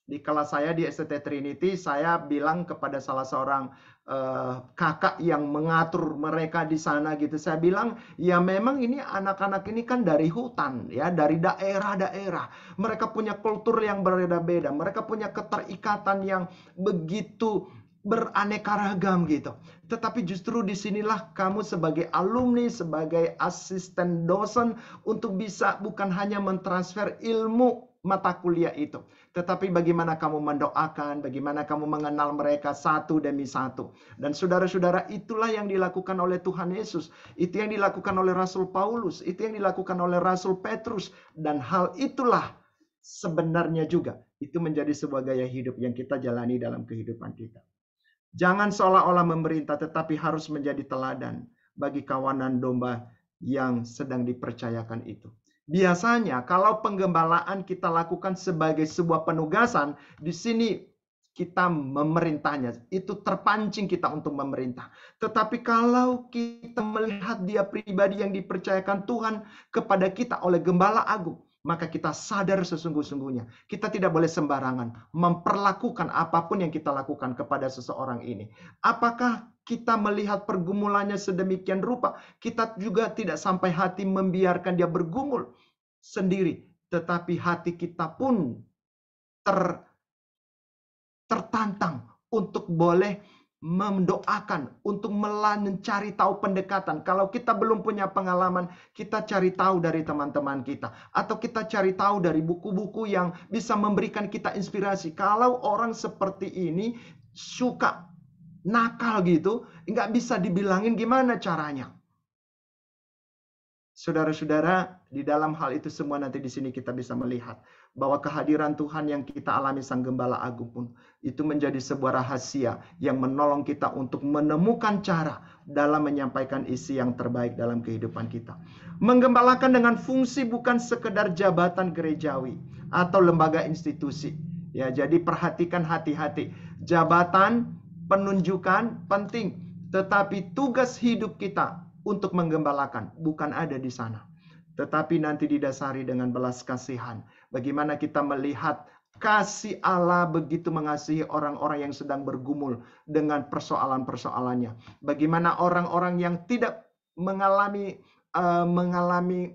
Di kelas saya di STT Trinity, saya bilang kepada salah seorang uh, kakak yang mengatur mereka di sana gitu. Saya bilang, ya memang ini anak-anak ini kan dari hutan ya, dari daerah-daerah. Mereka punya kultur yang berbeda-beda, mereka punya keterikatan yang begitu beraneka ragam gitu. Tetapi justru disinilah kamu sebagai alumni, sebagai asisten dosen untuk bisa bukan hanya mentransfer ilmu mata kuliah itu. Tetapi bagaimana kamu mendoakan, bagaimana kamu mengenal mereka satu demi satu. Dan saudara-saudara itulah yang dilakukan oleh Tuhan Yesus. Itu yang dilakukan oleh Rasul Paulus. Itu yang dilakukan oleh Rasul Petrus. Dan hal itulah sebenarnya juga. Itu menjadi sebuah gaya hidup yang kita jalani dalam kehidupan kita. Jangan seolah-olah memerintah, tetapi harus menjadi teladan bagi kawanan domba yang sedang dipercayakan itu. Biasanya kalau penggembalaan kita lakukan sebagai sebuah penugasan, di sini kita memerintahnya. Itu terpancing kita untuk memerintah. Tetapi kalau kita melihat dia pribadi yang dipercayakan Tuhan kepada kita oleh gembala agung, maka kita sadar sesungguh-sungguhnya. Kita tidak boleh sembarangan memperlakukan apapun yang kita lakukan kepada seseorang ini. Apakah kita melihat pergumulannya sedemikian rupa, kita juga tidak sampai hati membiarkan dia bergumul sendiri, tetapi hati kita pun ter, tertantang untuk boleh mendoakan untuk cari tahu pendekatan. Kalau kita belum punya pengalaman, kita cari tahu dari teman-teman kita atau kita cari tahu dari buku-buku yang bisa memberikan kita inspirasi. Kalau orang seperti ini suka nakal gitu, nggak bisa dibilangin gimana caranya. Saudara-saudara, di dalam hal itu semua nanti di sini kita bisa melihat bahwa kehadiran Tuhan yang kita alami Sang Gembala Agung pun itu menjadi sebuah rahasia yang menolong kita untuk menemukan cara dalam menyampaikan isi yang terbaik dalam kehidupan kita. Menggembalakan dengan fungsi bukan sekedar jabatan gerejawi atau lembaga institusi. Ya, jadi perhatikan hati-hati. Jabatan penunjukan penting, tetapi tugas hidup kita untuk menggembalakan bukan ada di sana. Tetapi nanti didasari dengan belas kasihan Bagaimana kita melihat kasih Allah begitu mengasihi orang-orang yang sedang bergumul dengan persoalan-persoalannya. Bagaimana orang-orang yang tidak mengalami uh, mengalami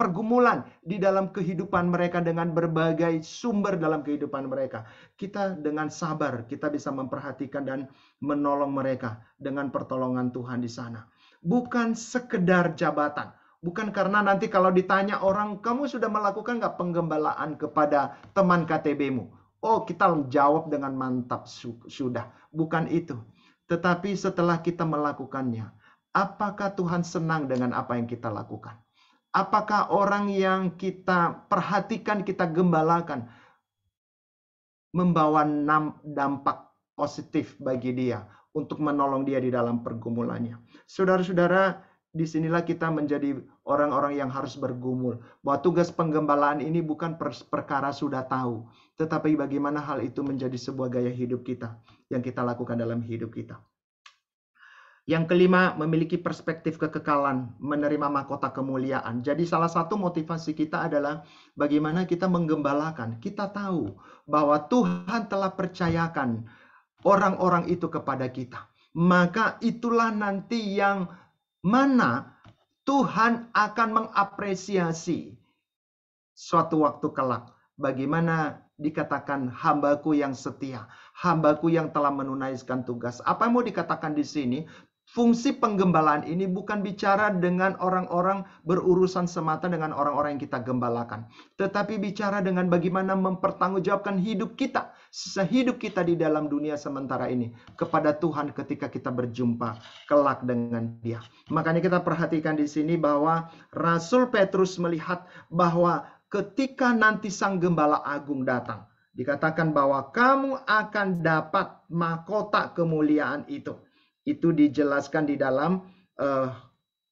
pergumulan di dalam kehidupan mereka dengan berbagai sumber dalam kehidupan mereka. Kita dengan sabar kita bisa memperhatikan dan menolong mereka dengan pertolongan Tuhan di sana. Bukan sekedar jabatan, bukan karena nanti kalau ditanya orang, kamu sudah melakukan nggak penggembalaan kepada teman KTBmu? Oh, kita jawab dengan mantap, sudah. Bukan itu. Tetapi setelah kita melakukannya, apakah Tuhan senang dengan apa yang kita lakukan? Apakah orang yang kita perhatikan, kita gembalakan, membawa dampak positif bagi dia untuk menolong dia di dalam pergumulannya? Saudara-saudara, disinilah kita menjadi orang-orang yang harus bergumul. Bahwa tugas penggembalaan ini bukan perkara sudah tahu, tetapi bagaimana hal itu menjadi sebuah gaya hidup kita yang kita lakukan dalam hidup kita. Yang kelima, memiliki perspektif kekekalan, menerima mahkota kemuliaan. Jadi salah satu motivasi kita adalah bagaimana kita menggembalakan. Kita tahu bahwa Tuhan telah percayakan orang-orang itu kepada kita. Maka itulah nanti yang mana Tuhan akan mengapresiasi suatu waktu kelak. Bagaimana dikatakan hambaku yang setia, hambaku yang telah menunaikan tugas. Apa yang mau dikatakan di sini? Fungsi penggembalaan ini bukan bicara dengan orang-orang berurusan semata dengan orang-orang yang kita gembalakan, tetapi bicara dengan bagaimana mempertanggungjawabkan hidup kita, sehidup kita di dalam dunia sementara ini kepada Tuhan ketika kita berjumpa kelak dengan Dia. Makanya kita perhatikan di sini bahwa Rasul Petrus melihat bahwa ketika nanti Sang Gembala Agung datang, dikatakan bahwa kamu akan dapat mahkota kemuliaan itu itu dijelaskan di dalam uh,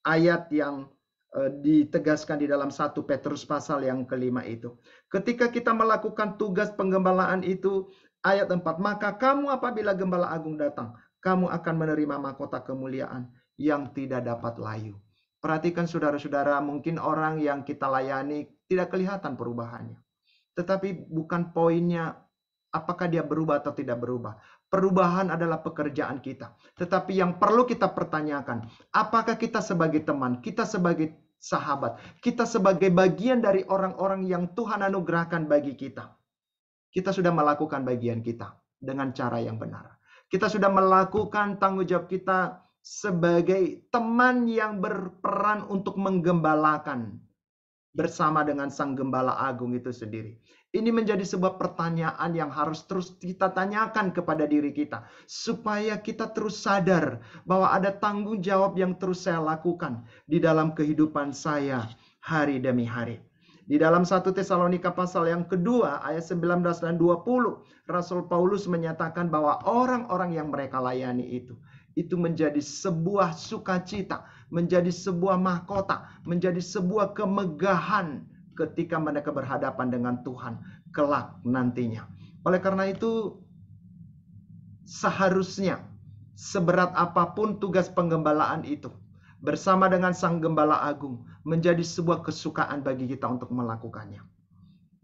ayat yang uh, ditegaskan di dalam satu Petrus pasal yang kelima itu. Ketika kita melakukan tugas penggembalaan itu, ayat 4, maka kamu apabila gembala agung datang, kamu akan menerima mahkota kemuliaan yang tidak dapat layu. Perhatikan saudara-saudara, mungkin orang yang kita layani tidak kelihatan perubahannya. Tetapi bukan poinnya apakah dia berubah atau tidak berubah. Perubahan adalah pekerjaan kita. Tetapi yang perlu kita pertanyakan, apakah kita sebagai teman, kita sebagai sahabat, kita sebagai bagian dari orang-orang yang Tuhan anugerahkan bagi kita. Kita sudah melakukan bagian kita dengan cara yang benar. Kita sudah melakukan tanggung jawab kita sebagai teman yang berperan untuk menggembalakan bersama dengan sang gembala agung itu sendiri. Ini menjadi sebuah pertanyaan yang harus terus kita tanyakan kepada diri kita, supaya kita terus sadar bahwa ada tanggung jawab yang terus saya lakukan di dalam kehidupan saya hari demi hari. Di dalam satu Tesalonika pasal yang kedua ayat 19 dan 20, Rasul Paulus menyatakan bahwa orang-orang yang mereka layani itu itu menjadi sebuah sukacita, menjadi sebuah mahkota, menjadi sebuah kemegahan ketika mereka berhadapan dengan Tuhan kelak nantinya. Oleh karena itu, seharusnya seberat apapun tugas penggembalaan itu, bersama dengan Sang Gembala Agung, menjadi sebuah kesukaan bagi kita untuk melakukannya.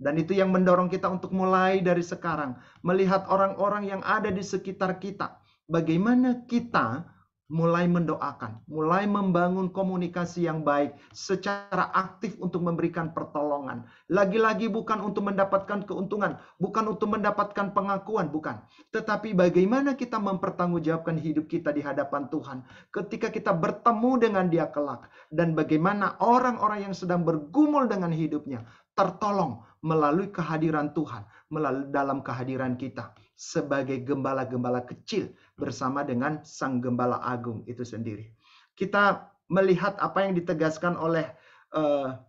Dan itu yang mendorong kita untuk mulai dari sekarang, melihat orang-orang yang ada di sekitar kita. Bagaimana kita mulai mendoakan, mulai membangun komunikasi yang baik secara aktif untuk memberikan pertolongan. Lagi-lagi bukan untuk mendapatkan keuntungan, bukan untuk mendapatkan pengakuan, bukan. Tetapi bagaimana kita mempertanggungjawabkan hidup kita di hadapan Tuhan ketika kita bertemu dengan Dia kelak dan bagaimana orang-orang yang sedang bergumul dengan hidupnya tertolong melalui kehadiran Tuhan melalui dalam kehadiran kita sebagai gembala-gembala kecil bersama dengan Sang Gembala Agung itu sendiri. Kita melihat apa yang ditegaskan oleh uh,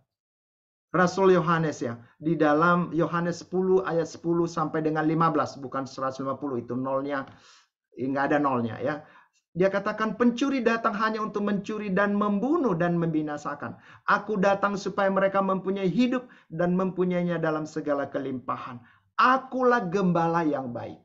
Rasul Yohanes ya di dalam Yohanes 10 ayat 10 sampai dengan 15 bukan 150 itu nolnya eh, nggak ada nolnya ya. Dia katakan pencuri datang hanya untuk mencuri dan membunuh dan membinasakan. Aku datang supaya mereka mempunyai hidup dan mempunyainya dalam segala kelimpahan. Akulah gembala yang baik.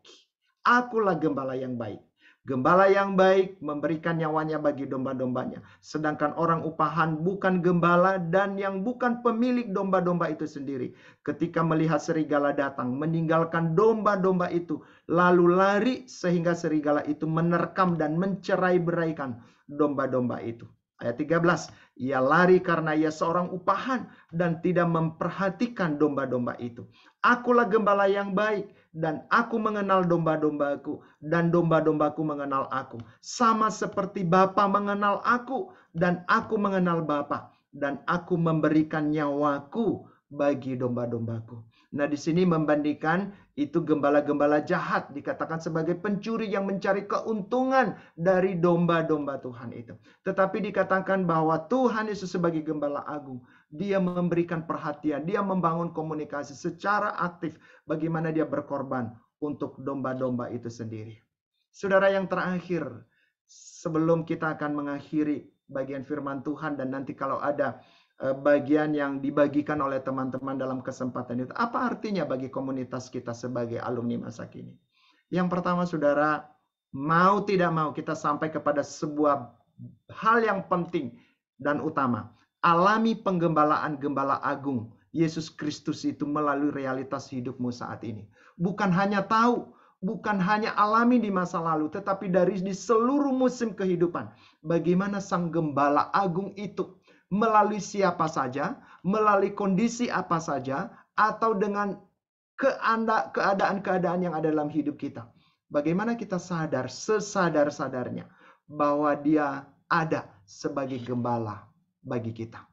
Akulah gembala yang baik. Gembala yang baik memberikan nyawanya bagi domba-dombanya. Sedangkan orang upahan bukan gembala dan yang bukan pemilik domba-domba itu sendiri. Ketika melihat serigala datang, meninggalkan domba-domba itu. Lalu lari sehingga serigala itu menerkam dan mencerai beraikan domba-domba itu. Ayat 13, ia lari karena ia seorang upahan dan tidak memperhatikan domba-domba itu. Akulah gembala yang baik dan aku mengenal domba-dombaku dan domba-dombaku mengenal aku. Sama seperti Bapa mengenal aku dan aku mengenal Bapa dan aku memberikan nyawaku bagi domba-dombaku. Nah, di sini membandingkan itu gembala-gembala jahat dikatakan sebagai pencuri yang mencari keuntungan dari domba-domba Tuhan itu. Tetapi dikatakan bahwa Tuhan Yesus sebagai gembala agung, dia memberikan perhatian, dia membangun komunikasi secara aktif bagaimana dia berkorban untuk domba-domba itu sendiri. Saudara yang terakhir, sebelum kita akan mengakhiri bagian firman Tuhan dan nanti kalau ada Eh, bagian yang dibagikan oleh teman-teman dalam kesempatan itu. Apa artinya bagi komunitas kita sebagai alumni masa kini? Yang pertama, saudara, mau tidak mau kita sampai kepada sebuah hal yang penting dan utama. Alami penggembalaan gembala agung Yesus Kristus itu melalui realitas hidupmu saat ini. Bukan hanya tahu, bukan hanya alami di masa lalu, tetapi dari di seluruh musim kehidupan. Bagaimana sang gembala agung itu melalui siapa saja, melalui kondisi apa saja, atau dengan keadaan-keadaan yang ada dalam hidup kita. Bagaimana kita sadar sesadar-sadarnya bahwa dia ada sebagai gembala bagi kita.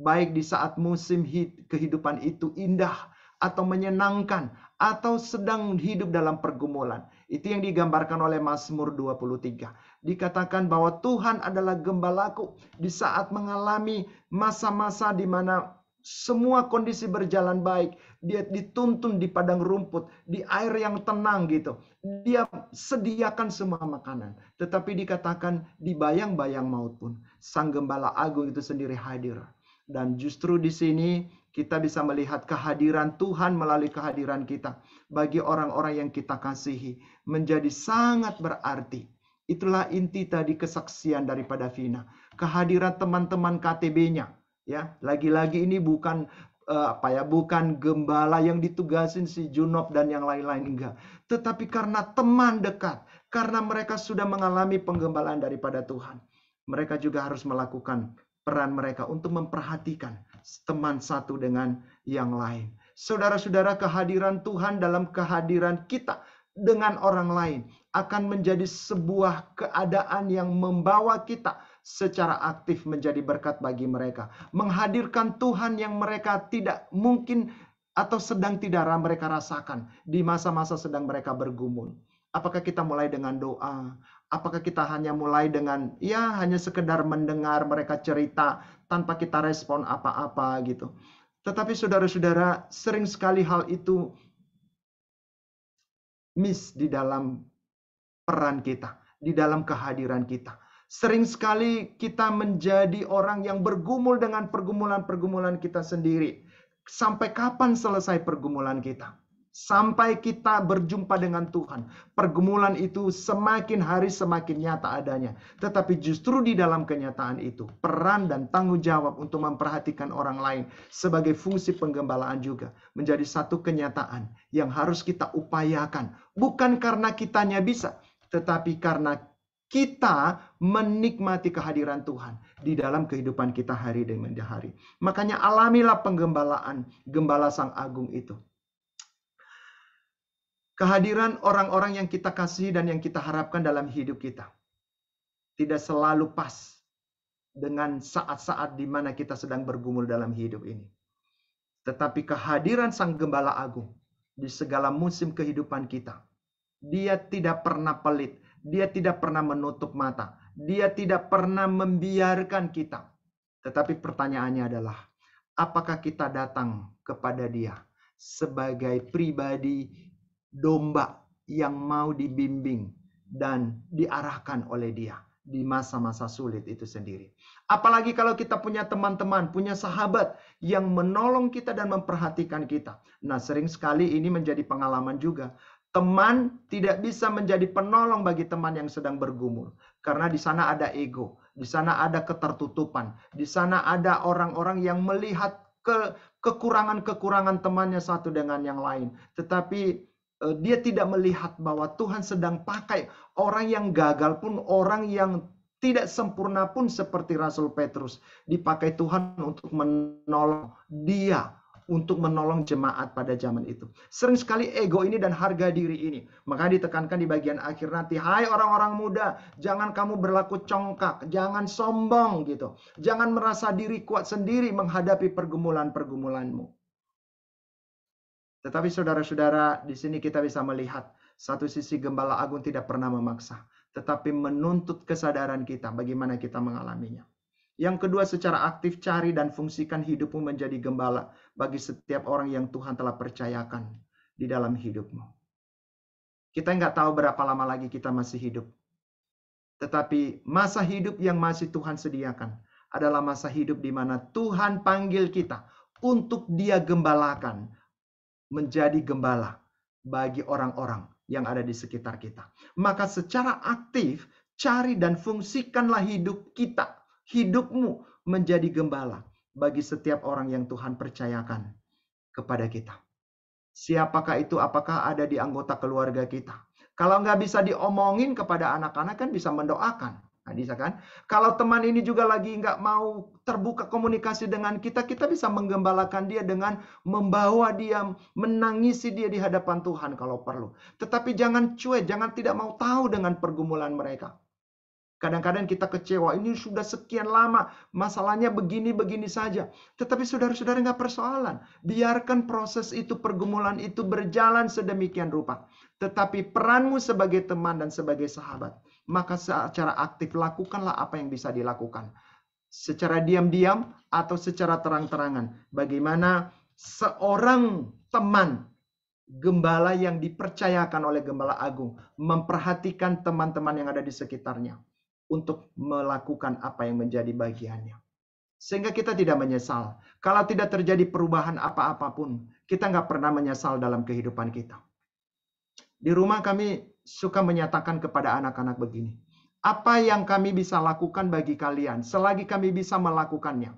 Baik di saat musim kehidupan itu indah atau menyenangkan atau sedang hidup dalam pergumulan. Itu yang digambarkan oleh Mazmur 23. Dikatakan bahwa Tuhan adalah gembalaku di saat mengalami masa-masa di mana semua kondisi berjalan baik. Dia dituntun di padang rumput, di air yang tenang gitu. Dia sediakan semua makanan. Tetapi dikatakan di bayang-bayang maut pun. Sang Gembala Agung itu sendiri hadir. Dan justru di sini kita bisa melihat kehadiran Tuhan melalui kehadiran kita bagi orang-orang yang kita kasihi menjadi sangat berarti. Itulah inti tadi kesaksian daripada Vina. Kehadiran teman-teman KTB-nya ya. Lagi-lagi ini bukan eh, apa ya bukan gembala yang ditugasin si Junop dan yang lain-lain enggak tetapi karena teman dekat karena mereka sudah mengalami penggembalaan daripada Tuhan mereka juga harus melakukan peran mereka untuk memperhatikan teman satu dengan yang lain. Saudara-saudara, kehadiran Tuhan dalam kehadiran kita dengan orang lain akan menjadi sebuah keadaan yang membawa kita secara aktif menjadi berkat bagi mereka, menghadirkan Tuhan yang mereka tidak mungkin atau sedang tidak mereka rasakan di masa-masa sedang mereka bergumul. Apakah kita mulai dengan doa? Apakah kita hanya mulai dengan ya hanya sekedar mendengar mereka cerita tanpa kita respon apa-apa gitu. Tetapi saudara-saudara, sering sekali hal itu miss di dalam peran kita, di dalam kehadiran kita. Sering sekali kita menjadi orang yang bergumul dengan pergumulan-pergumulan kita sendiri. Sampai kapan selesai pergumulan kita? sampai kita berjumpa dengan Tuhan. Pergumulan itu semakin hari semakin nyata adanya. Tetapi justru di dalam kenyataan itu, peran dan tanggung jawab untuk memperhatikan orang lain sebagai fungsi penggembalaan juga menjadi satu kenyataan yang harus kita upayakan. Bukan karena kitanya bisa, tetapi karena kita menikmati kehadiran Tuhan di dalam kehidupan kita hari demi hari. Makanya alamilah penggembalaan gembala sang agung itu. Kehadiran orang-orang yang kita kasih dan yang kita harapkan dalam hidup kita tidak selalu pas dengan saat-saat di mana kita sedang bergumul dalam hidup ini. Tetapi kehadiran Sang Gembala Agung di segala musim kehidupan kita, dia tidak pernah pelit, dia tidak pernah menutup mata, dia tidak pernah membiarkan kita. Tetapi pertanyaannya adalah, apakah kita datang kepada dia sebagai pribadi domba yang mau dibimbing dan diarahkan oleh dia di masa-masa sulit itu sendiri. Apalagi kalau kita punya teman-teman, punya sahabat yang menolong kita dan memperhatikan kita. Nah, sering sekali ini menjadi pengalaman juga. Teman tidak bisa menjadi penolong bagi teman yang sedang bergumul karena di sana ada ego, di sana ada ketertutupan, di sana ada orang-orang yang melihat kekurangan-kekurangan temannya satu dengan yang lain. Tetapi Eh, dia tidak melihat bahwa Tuhan sedang pakai orang yang gagal pun, orang yang tidak sempurna pun seperti Rasul Petrus. Dipakai Tuhan untuk menolong dia, untuk menolong jemaat pada zaman itu. Sering sekali ego ini dan harga diri ini. Maka ditekankan di bagian akhir nanti, hai orang-orang muda, jangan kamu berlaku congkak, jangan sombong gitu. Jangan merasa diri kuat sendiri menghadapi pergumulan-pergumulanmu. Tetapi saudara-saudara, di sini kita bisa melihat satu sisi gembala agung tidak pernah memaksa, tetapi menuntut kesadaran kita bagaimana kita mengalaminya. Yang kedua, secara aktif cari dan fungsikan hidupmu menjadi gembala bagi setiap orang yang Tuhan telah percayakan di dalam hidupmu. Kita nggak tahu berapa lama lagi kita masih hidup. Tetapi masa hidup yang masih Tuhan sediakan adalah masa hidup di mana Tuhan panggil kita untuk dia gembalakan, menjadi gembala bagi orang-orang yang ada di sekitar kita. Maka secara aktif cari dan fungsikanlah hidup kita, hidupmu menjadi gembala bagi setiap orang yang Tuhan percayakan kepada kita. Siapakah itu? Apakah ada di anggota keluarga kita? Kalau nggak bisa diomongin kepada anak-anak kan bisa mendoakan. Nah, bisa kan? Kalau teman ini juga lagi nggak mau terbuka komunikasi dengan kita, kita bisa menggembalakan dia dengan membawa dia, menangisi dia di hadapan Tuhan kalau perlu. Tetapi jangan cuek, jangan tidak mau tahu dengan pergumulan mereka. Kadang-kadang kita kecewa, ini sudah sekian lama, masalahnya begini-begini saja. Tetapi saudara-saudara nggak persoalan. Biarkan proses itu, pergumulan itu berjalan sedemikian rupa. Tetapi peranmu sebagai teman dan sebagai sahabat maka secara aktif lakukanlah apa yang bisa dilakukan. Secara diam-diam atau secara terang-terangan. Bagaimana seorang teman gembala yang dipercayakan oleh gembala agung memperhatikan teman-teman yang ada di sekitarnya untuk melakukan apa yang menjadi bagiannya. Sehingga kita tidak menyesal. Kalau tidak terjadi perubahan apa-apapun, kita nggak pernah menyesal dalam kehidupan kita. Di rumah kami suka menyatakan kepada anak-anak begini. Apa yang kami bisa lakukan bagi kalian selagi kami bisa melakukannya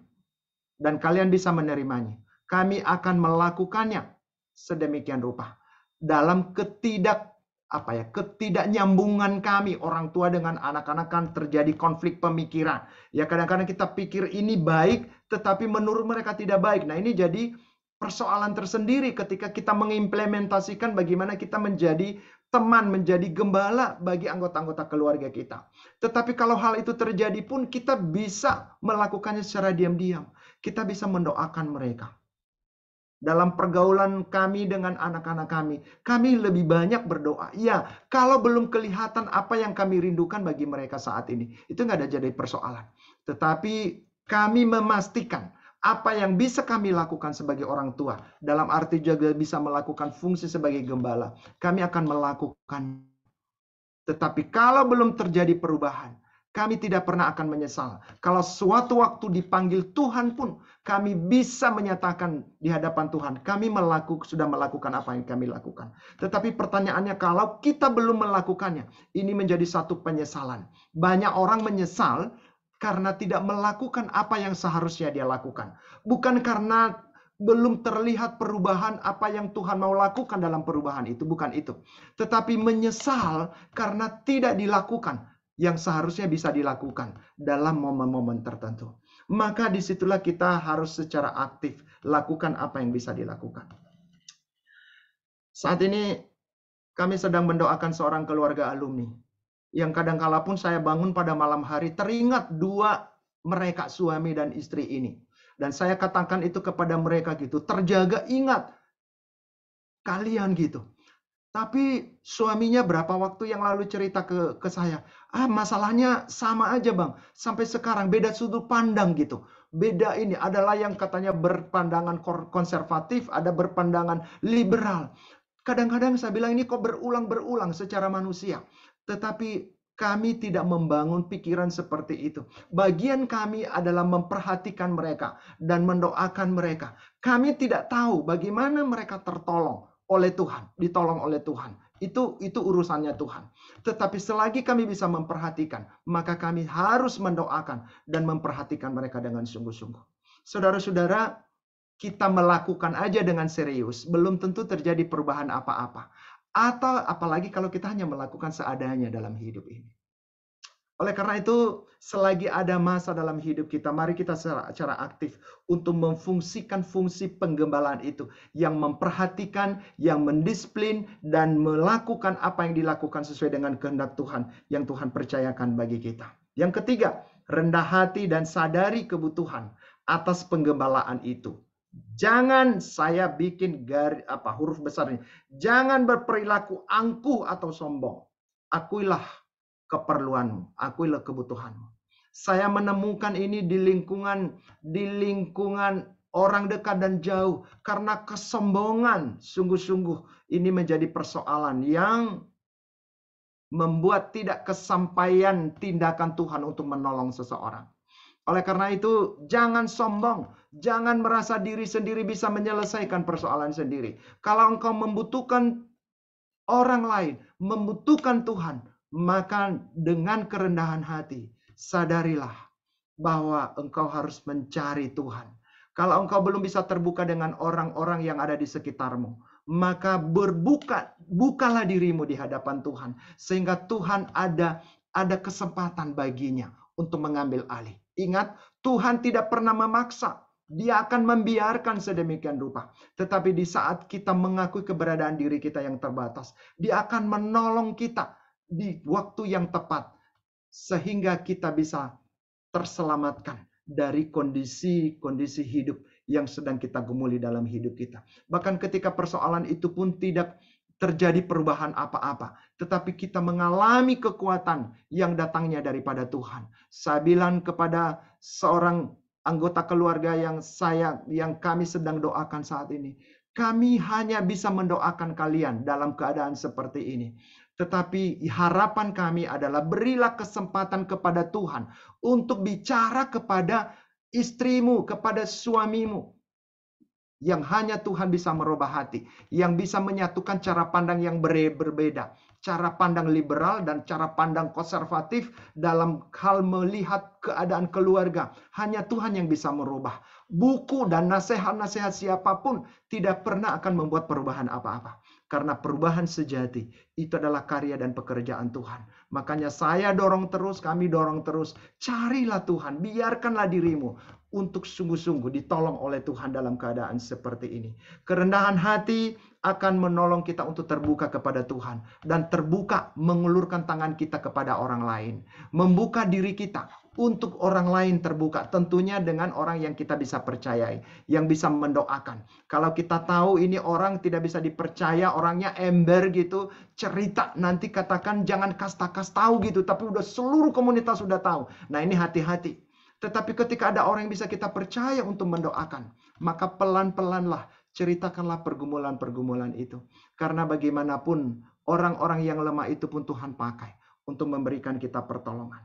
dan kalian bisa menerimanya. Kami akan melakukannya sedemikian rupa dalam ketidak apa ya ketidaknyambungan kami orang tua dengan anak-anak kan terjadi konflik pemikiran ya kadang-kadang kita pikir ini baik tetapi menurut mereka tidak baik nah ini jadi persoalan tersendiri ketika kita mengimplementasikan bagaimana kita menjadi teman, menjadi gembala bagi anggota-anggota keluarga kita. Tetapi kalau hal itu terjadi pun kita bisa melakukannya secara diam-diam. Kita bisa mendoakan mereka. Dalam pergaulan kami dengan anak-anak kami, kami lebih banyak berdoa. Ya, kalau belum kelihatan apa yang kami rindukan bagi mereka saat ini, itu nggak ada jadi persoalan. Tetapi kami memastikan apa yang bisa kami lakukan sebagai orang tua dalam arti juga bisa melakukan fungsi sebagai gembala kami akan melakukan tetapi kalau belum terjadi perubahan kami tidak pernah akan menyesal kalau suatu waktu dipanggil Tuhan pun kami bisa menyatakan di hadapan Tuhan kami melakukan sudah melakukan apa yang kami lakukan tetapi pertanyaannya kalau kita belum melakukannya ini menjadi satu penyesalan banyak orang menyesal karena tidak melakukan apa yang seharusnya dia lakukan, bukan karena belum terlihat perubahan apa yang Tuhan mau lakukan dalam perubahan itu, bukan itu, tetapi menyesal karena tidak dilakukan yang seharusnya bisa dilakukan dalam momen-momen tertentu. Maka disitulah kita harus secara aktif lakukan apa yang bisa dilakukan. Saat ini kami sedang mendoakan seorang keluarga alumni yang kadang-kala pun saya bangun pada malam hari teringat dua mereka suami dan istri ini. Dan saya katakan itu kepada mereka gitu, terjaga ingat kalian gitu. Tapi suaminya berapa waktu yang lalu cerita ke, ke saya, ah masalahnya sama aja bang, sampai sekarang beda sudut pandang gitu. Beda ini adalah yang katanya berpandangan konservatif, ada berpandangan liberal. Kadang-kadang saya bilang ini kok berulang-berulang secara manusia. Tetapi kami tidak membangun pikiran seperti itu. Bagian kami adalah memperhatikan mereka dan mendoakan mereka. Kami tidak tahu bagaimana mereka tertolong oleh Tuhan, ditolong oleh Tuhan. Itu itu urusannya Tuhan. Tetapi selagi kami bisa memperhatikan, maka kami harus mendoakan dan memperhatikan mereka dengan sungguh-sungguh. Saudara-saudara, kita melakukan aja dengan serius, belum tentu terjadi perubahan apa-apa atau apalagi kalau kita hanya melakukan seadanya dalam hidup ini. Oleh karena itu, selagi ada masa dalam hidup kita, mari kita secara, aktif untuk memfungsikan fungsi penggembalaan itu yang memperhatikan, yang mendisiplin, dan melakukan apa yang dilakukan sesuai dengan kehendak Tuhan yang Tuhan percayakan bagi kita. Yang ketiga, rendah hati dan sadari kebutuhan atas penggembalaan itu. Jangan saya bikin garis apa huruf besar ini. Jangan berperilaku angkuh atau sombong. Akuilah keperluanmu, akuilah kebutuhanmu. Saya menemukan ini di lingkungan di lingkungan orang dekat dan jauh karena kesombongan sungguh-sungguh ini menjadi persoalan yang membuat tidak kesampaian tindakan Tuhan untuk menolong seseorang. Oleh karena itu, jangan sombong. Jangan merasa diri sendiri bisa menyelesaikan persoalan sendiri. Kalau engkau membutuhkan orang lain, membutuhkan Tuhan, maka dengan kerendahan hati, sadarilah bahwa engkau harus mencari Tuhan. Kalau engkau belum bisa terbuka dengan orang-orang yang ada di sekitarmu, maka berbuka bukalah dirimu di hadapan Tuhan sehingga Tuhan ada ada kesempatan baginya untuk mengambil alih. Ingat, Tuhan tidak pernah memaksa. Dia akan membiarkan sedemikian rupa. Tetapi di saat kita mengakui keberadaan diri kita yang terbatas, dia akan menolong kita di waktu yang tepat sehingga kita bisa terselamatkan dari kondisi-kondisi hidup yang sedang kita gemuli dalam hidup kita. Bahkan ketika persoalan itu pun tidak terjadi perubahan apa-apa, tetapi kita mengalami kekuatan yang datangnya daripada Tuhan. Sabilan kepada seorang anggota keluarga yang saya yang kami sedang doakan saat ini. Kami hanya bisa mendoakan kalian dalam keadaan seperti ini. Tetapi harapan kami adalah berilah kesempatan kepada Tuhan untuk bicara kepada istrimu, kepada suamimu, yang hanya Tuhan bisa merubah hati, yang bisa menyatukan cara pandang yang berbeda, cara pandang liberal dan cara pandang konservatif dalam hal melihat keadaan keluarga. Hanya Tuhan yang bisa merubah. Buku dan nasihat-nasihat siapapun tidak pernah akan membuat perubahan apa-apa. Karena perubahan sejati itu adalah karya dan pekerjaan Tuhan. Makanya saya dorong terus, kami dorong terus. Carilah Tuhan, biarkanlah dirimu untuk sungguh-sungguh ditolong oleh Tuhan dalam keadaan seperti ini. Kerendahan hati, akan menolong kita untuk terbuka kepada Tuhan dan terbuka mengulurkan tangan kita kepada orang lain, membuka diri kita untuk orang lain terbuka, tentunya dengan orang yang kita bisa percayai, yang bisa mendoakan. Kalau kita tahu ini orang tidak bisa dipercaya, orangnya ember gitu, cerita nanti katakan jangan kasta kas tahu gitu, tapi udah seluruh komunitas sudah tahu. Nah, ini hati-hati. Tetapi ketika ada orang yang bisa kita percaya untuk mendoakan, maka pelan-pelanlah Ceritakanlah pergumulan-pergumulan itu. Karena bagaimanapun orang-orang yang lemah itu pun Tuhan pakai untuk memberikan kita pertolongan.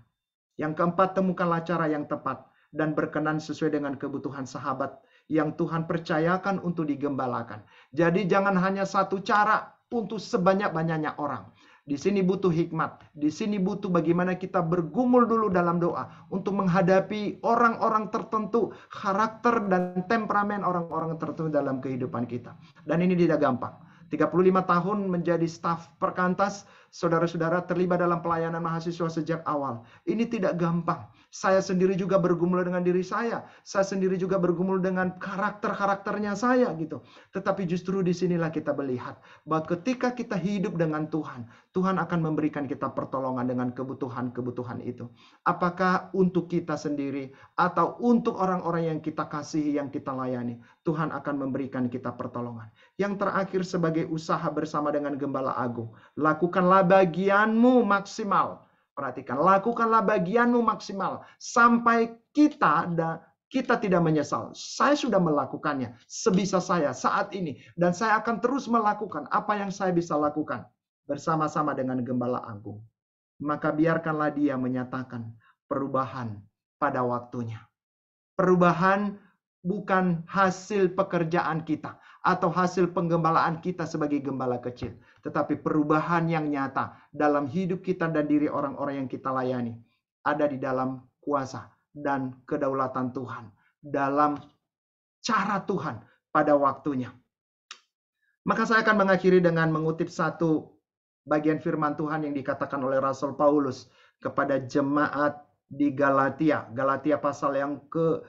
Yang keempat, temukanlah cara yang tepat dan berkenan sesuai dengan kebutuhan sahabat yang Tuhan percayakan untuk digembalakan. Jadi jangan hanya satu cara untuk sebanyak-banyaknya orang. Di sini butuh hikmat. Di sini butuh bagaimana kita bergumul dulu dalam doa untuk menghadapi orang-orang tertentu, karakter dan temperamen orang-orang tertentu dalam kehidupan kita. Dan ini tidak gampang. 35 tahun menjadi staf perkantas, saudara-saudara terlibat dalam pelayanan mahasiswa sejak awal. Ini tidak gampang. Saya sendiri juga bergumul dengan diri saya. Saya sendiri juga bergumul dengan karakter-karakternya saya gitu. Tetapi justru disinilah kita melihat bahwa ketika kita hidup dengan Tuhan, Tuhan akan memberikan kita pertolongan dengan kebutuhan-kebutuhan itu. Apakah untuk kita sendiri atau untuk orang-orang yang kita kasihi, yang kita layani. Tuhan akan memberikan kita pertolongan. Yang terakhir sebagai usaha bersama dengan Gembala Agung. Lakukanlah bagianmu maksimal Perhatikan, lakukanlah bagianmu maksimal sampai kita kita tidak menyesal. Saya sudah melakukannya sebisa saya saat ini dan saya akan terus melakukan apa yang saya bisa lakukan bersama-sama dengan Gembala Agung. Maka biarkanlah dia menyatakan perubahan pada waktunya. Perubahan bukan hasil pekerjaan kita, atau hasil penggembalaan kita sebagai gembala kecil, tetapi perubahan yang nyata dalam hidup kita dan diri orang-orang yang kita layani ada di dalam kuasa dan kedaulatan Tuhan, dalam cara Tuhan pada waktunya. Maka saya akan mengakhiri dengan mengutip satu bagian firman Tuhan yang dikatakan oleh Rasul Paulus kepada jemaat di Galatia, Galatia pasal yang ke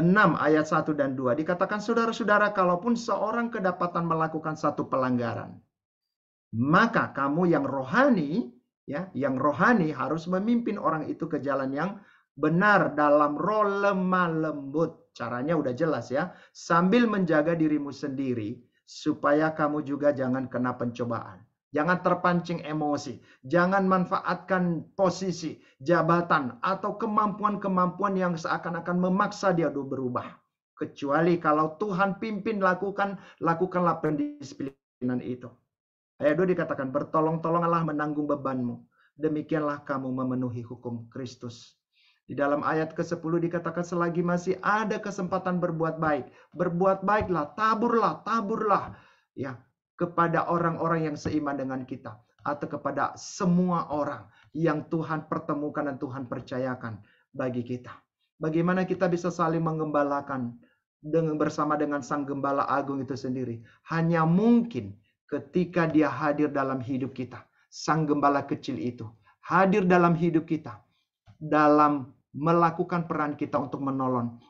6 ayat 1 dan 2 dikatakan saudara-saudara kalaupun seorang kedapatan melakukan satu pelanggaran maka kamu yang rohani ya yang rohani harus memimpin orang itu ke jalan yang benar dalam roh lemah lembut caranya udah jelas ya sambil menjaga dirimu sendiri supaya kamu juga jangan kena pencobaan Jangan terpancing emosi, jangan manfaatkan posisi, jabatan, atau kemampuan-kemampuan yang seakan-akan memaksa dia untuk berubah. Kecuali kalau Tuhan pimpin lakukan, lakukanlah pendisiplinan itu. Ayat 2 dikatakan, bertolong-tolonglah menanggung bebanmu. Demikianlah kamu memenuhi hukum Kristus. Di dalam ayat ke-10 dikatakan selagi masih ada kesempatan berbuat baik. Berbuat baiklah, taburlah, taburlah. Ya, kepada orang-orang yang seiman dengan kita atau kepada semua orang yang Tuhan pertemukan dan Tuhan percayakan bagi kita. Bagaimana kita bisa saling mengembalakan dengan bersama dengan Sang Gembala Agung itu sendiri? Hanya mungkin ketika dia hadir dalam hidup kita. Sang Gembala kecil itu hadir dalam hidup kita dalam melakukan peran kita untuk menolong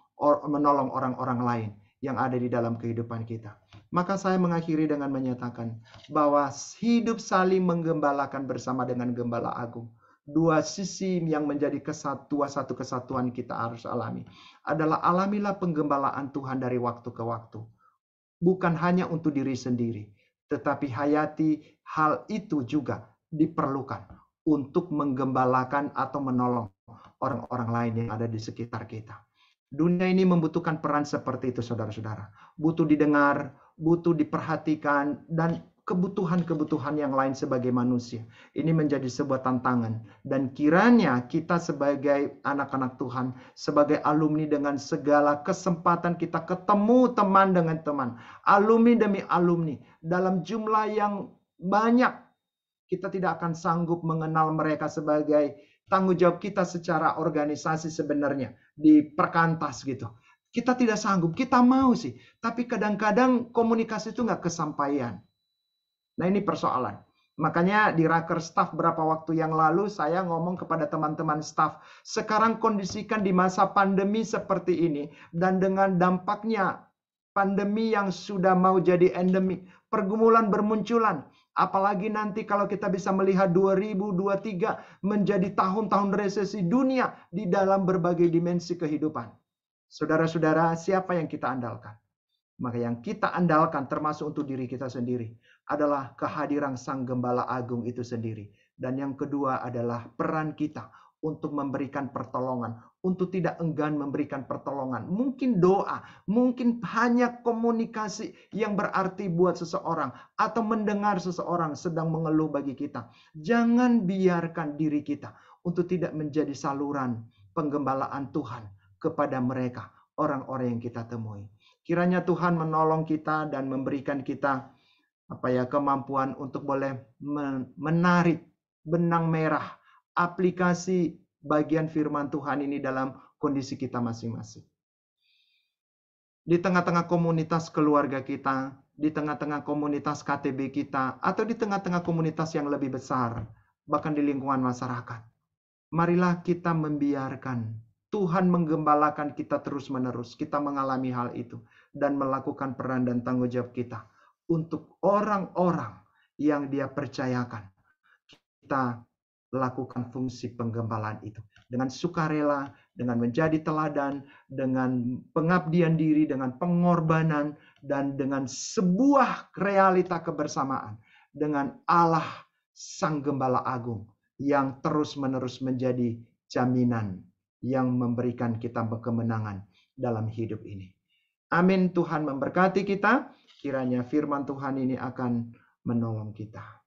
menolong orang-orang lain yang ada di dalam kehidupan kita. Maka saya mengakhiri dengan menyatakan bahwa hidup saling menggembalakan bersama dengan gembala agung. Dua sisi yang menjadi kesatuan satu kesatuan kita harus alami adalah alamilah penggembalaan Tuhan dari waktu ke waktu. Bukan hanya untuk diri sendiri, tetapi hayati hal itu juga diperlukan untuk menggembalakan atau menolong orang-orang lain yang ada di sekitar kita. Dunia ini membutuhkan peran seperti itu, saudara-saudara. Butuh didengar, butuh diperhatikan, dan kebutuhan-kebutuhan yang lain sebagai manusia. Ini menjadi sebuah tantangan. Dan kiranya kita sebagai anak-anak Tuhan, sebagai alumni dengan segala kesempatan kita ketemu teman dengan teman. Alumni demi alumni. Dalam jumlah yang banyak, kita tidak akan sanggup mengenal mereka sebagai tanggung jawab kita secara organisasi sebenarnya diperkantas gitu. Kita tidak sanggup, kita mau sih. Tapi kadang-kadang komunikasi itu nggak kesampaian. Nah ini persoalan. Makanya di raker staff berapa waktu yang lalu saya ngomong kepada teman-teman staff, sekarang kondisikan di masa pandemi seperti ini dan dengan dampaknya pandemi yang sudah mau jadi endemi, pergumulan bermunculan. Apalagi nanti kalau kita bisa melihat 2023 menjadi tahun-tahun resesi dunia di dalam berbagai dimensi kehidupan. Saudara-saudara, siapa yang kita andalkan? Maka yang kita andalkan termasuk untuk diri kita sendiri adalah kehadiran Sang Gembala Agung itu sendiri. Dan yang kedua adalah peran kita untuk memberikan pertolongan, untuk tidak enggan memberikan pertolongan. Mungkin doa, mungkin hanya komunikasi yang berarti buat seseorang atau mendengar seseorang sedang mengeluh bagi kita. Jangan biarkan diri kita untuk tidak menjadi saluran penggembalaan Tuhan kepada mereka, orang-orang yang kita temui. Kiranya Tuhan menolong kita dan memberikan kita apa ya kemampuan untuk boleh menarik benang merah aplikasi bagian firman Tuhan ini dalam kondisi kita masing-masing. Di tengah-tengah komunitas keluarga kita, di tengah-tengah komunitas KTB kita, atau di tengah-tengah komunitas yang lebih besar, bahkan di lingkungan masyarakat. Marilah kita membiarkan Tuhan menggembalakan kita terus-menerus. Kita mengalami hal itu dan melakukan peran dan tanggung jawab kita untuk orang-orang yang Dia percayakan. Kita lakukan fungsi penggembalaan itu dengan sukarela, dengan menjadi teladan, dengan pengabdian diri, dengan pengorbanan dan dengan sebuah realita kebersamaan dengan Allah Sang Gembala Agung yang terus-menerus menjadi jaminan yang memberikan kita kemenangan dalam hidup ini. Amin Tuhan memberkati kita, kiranya firman Tuhan ini akan menolong kita.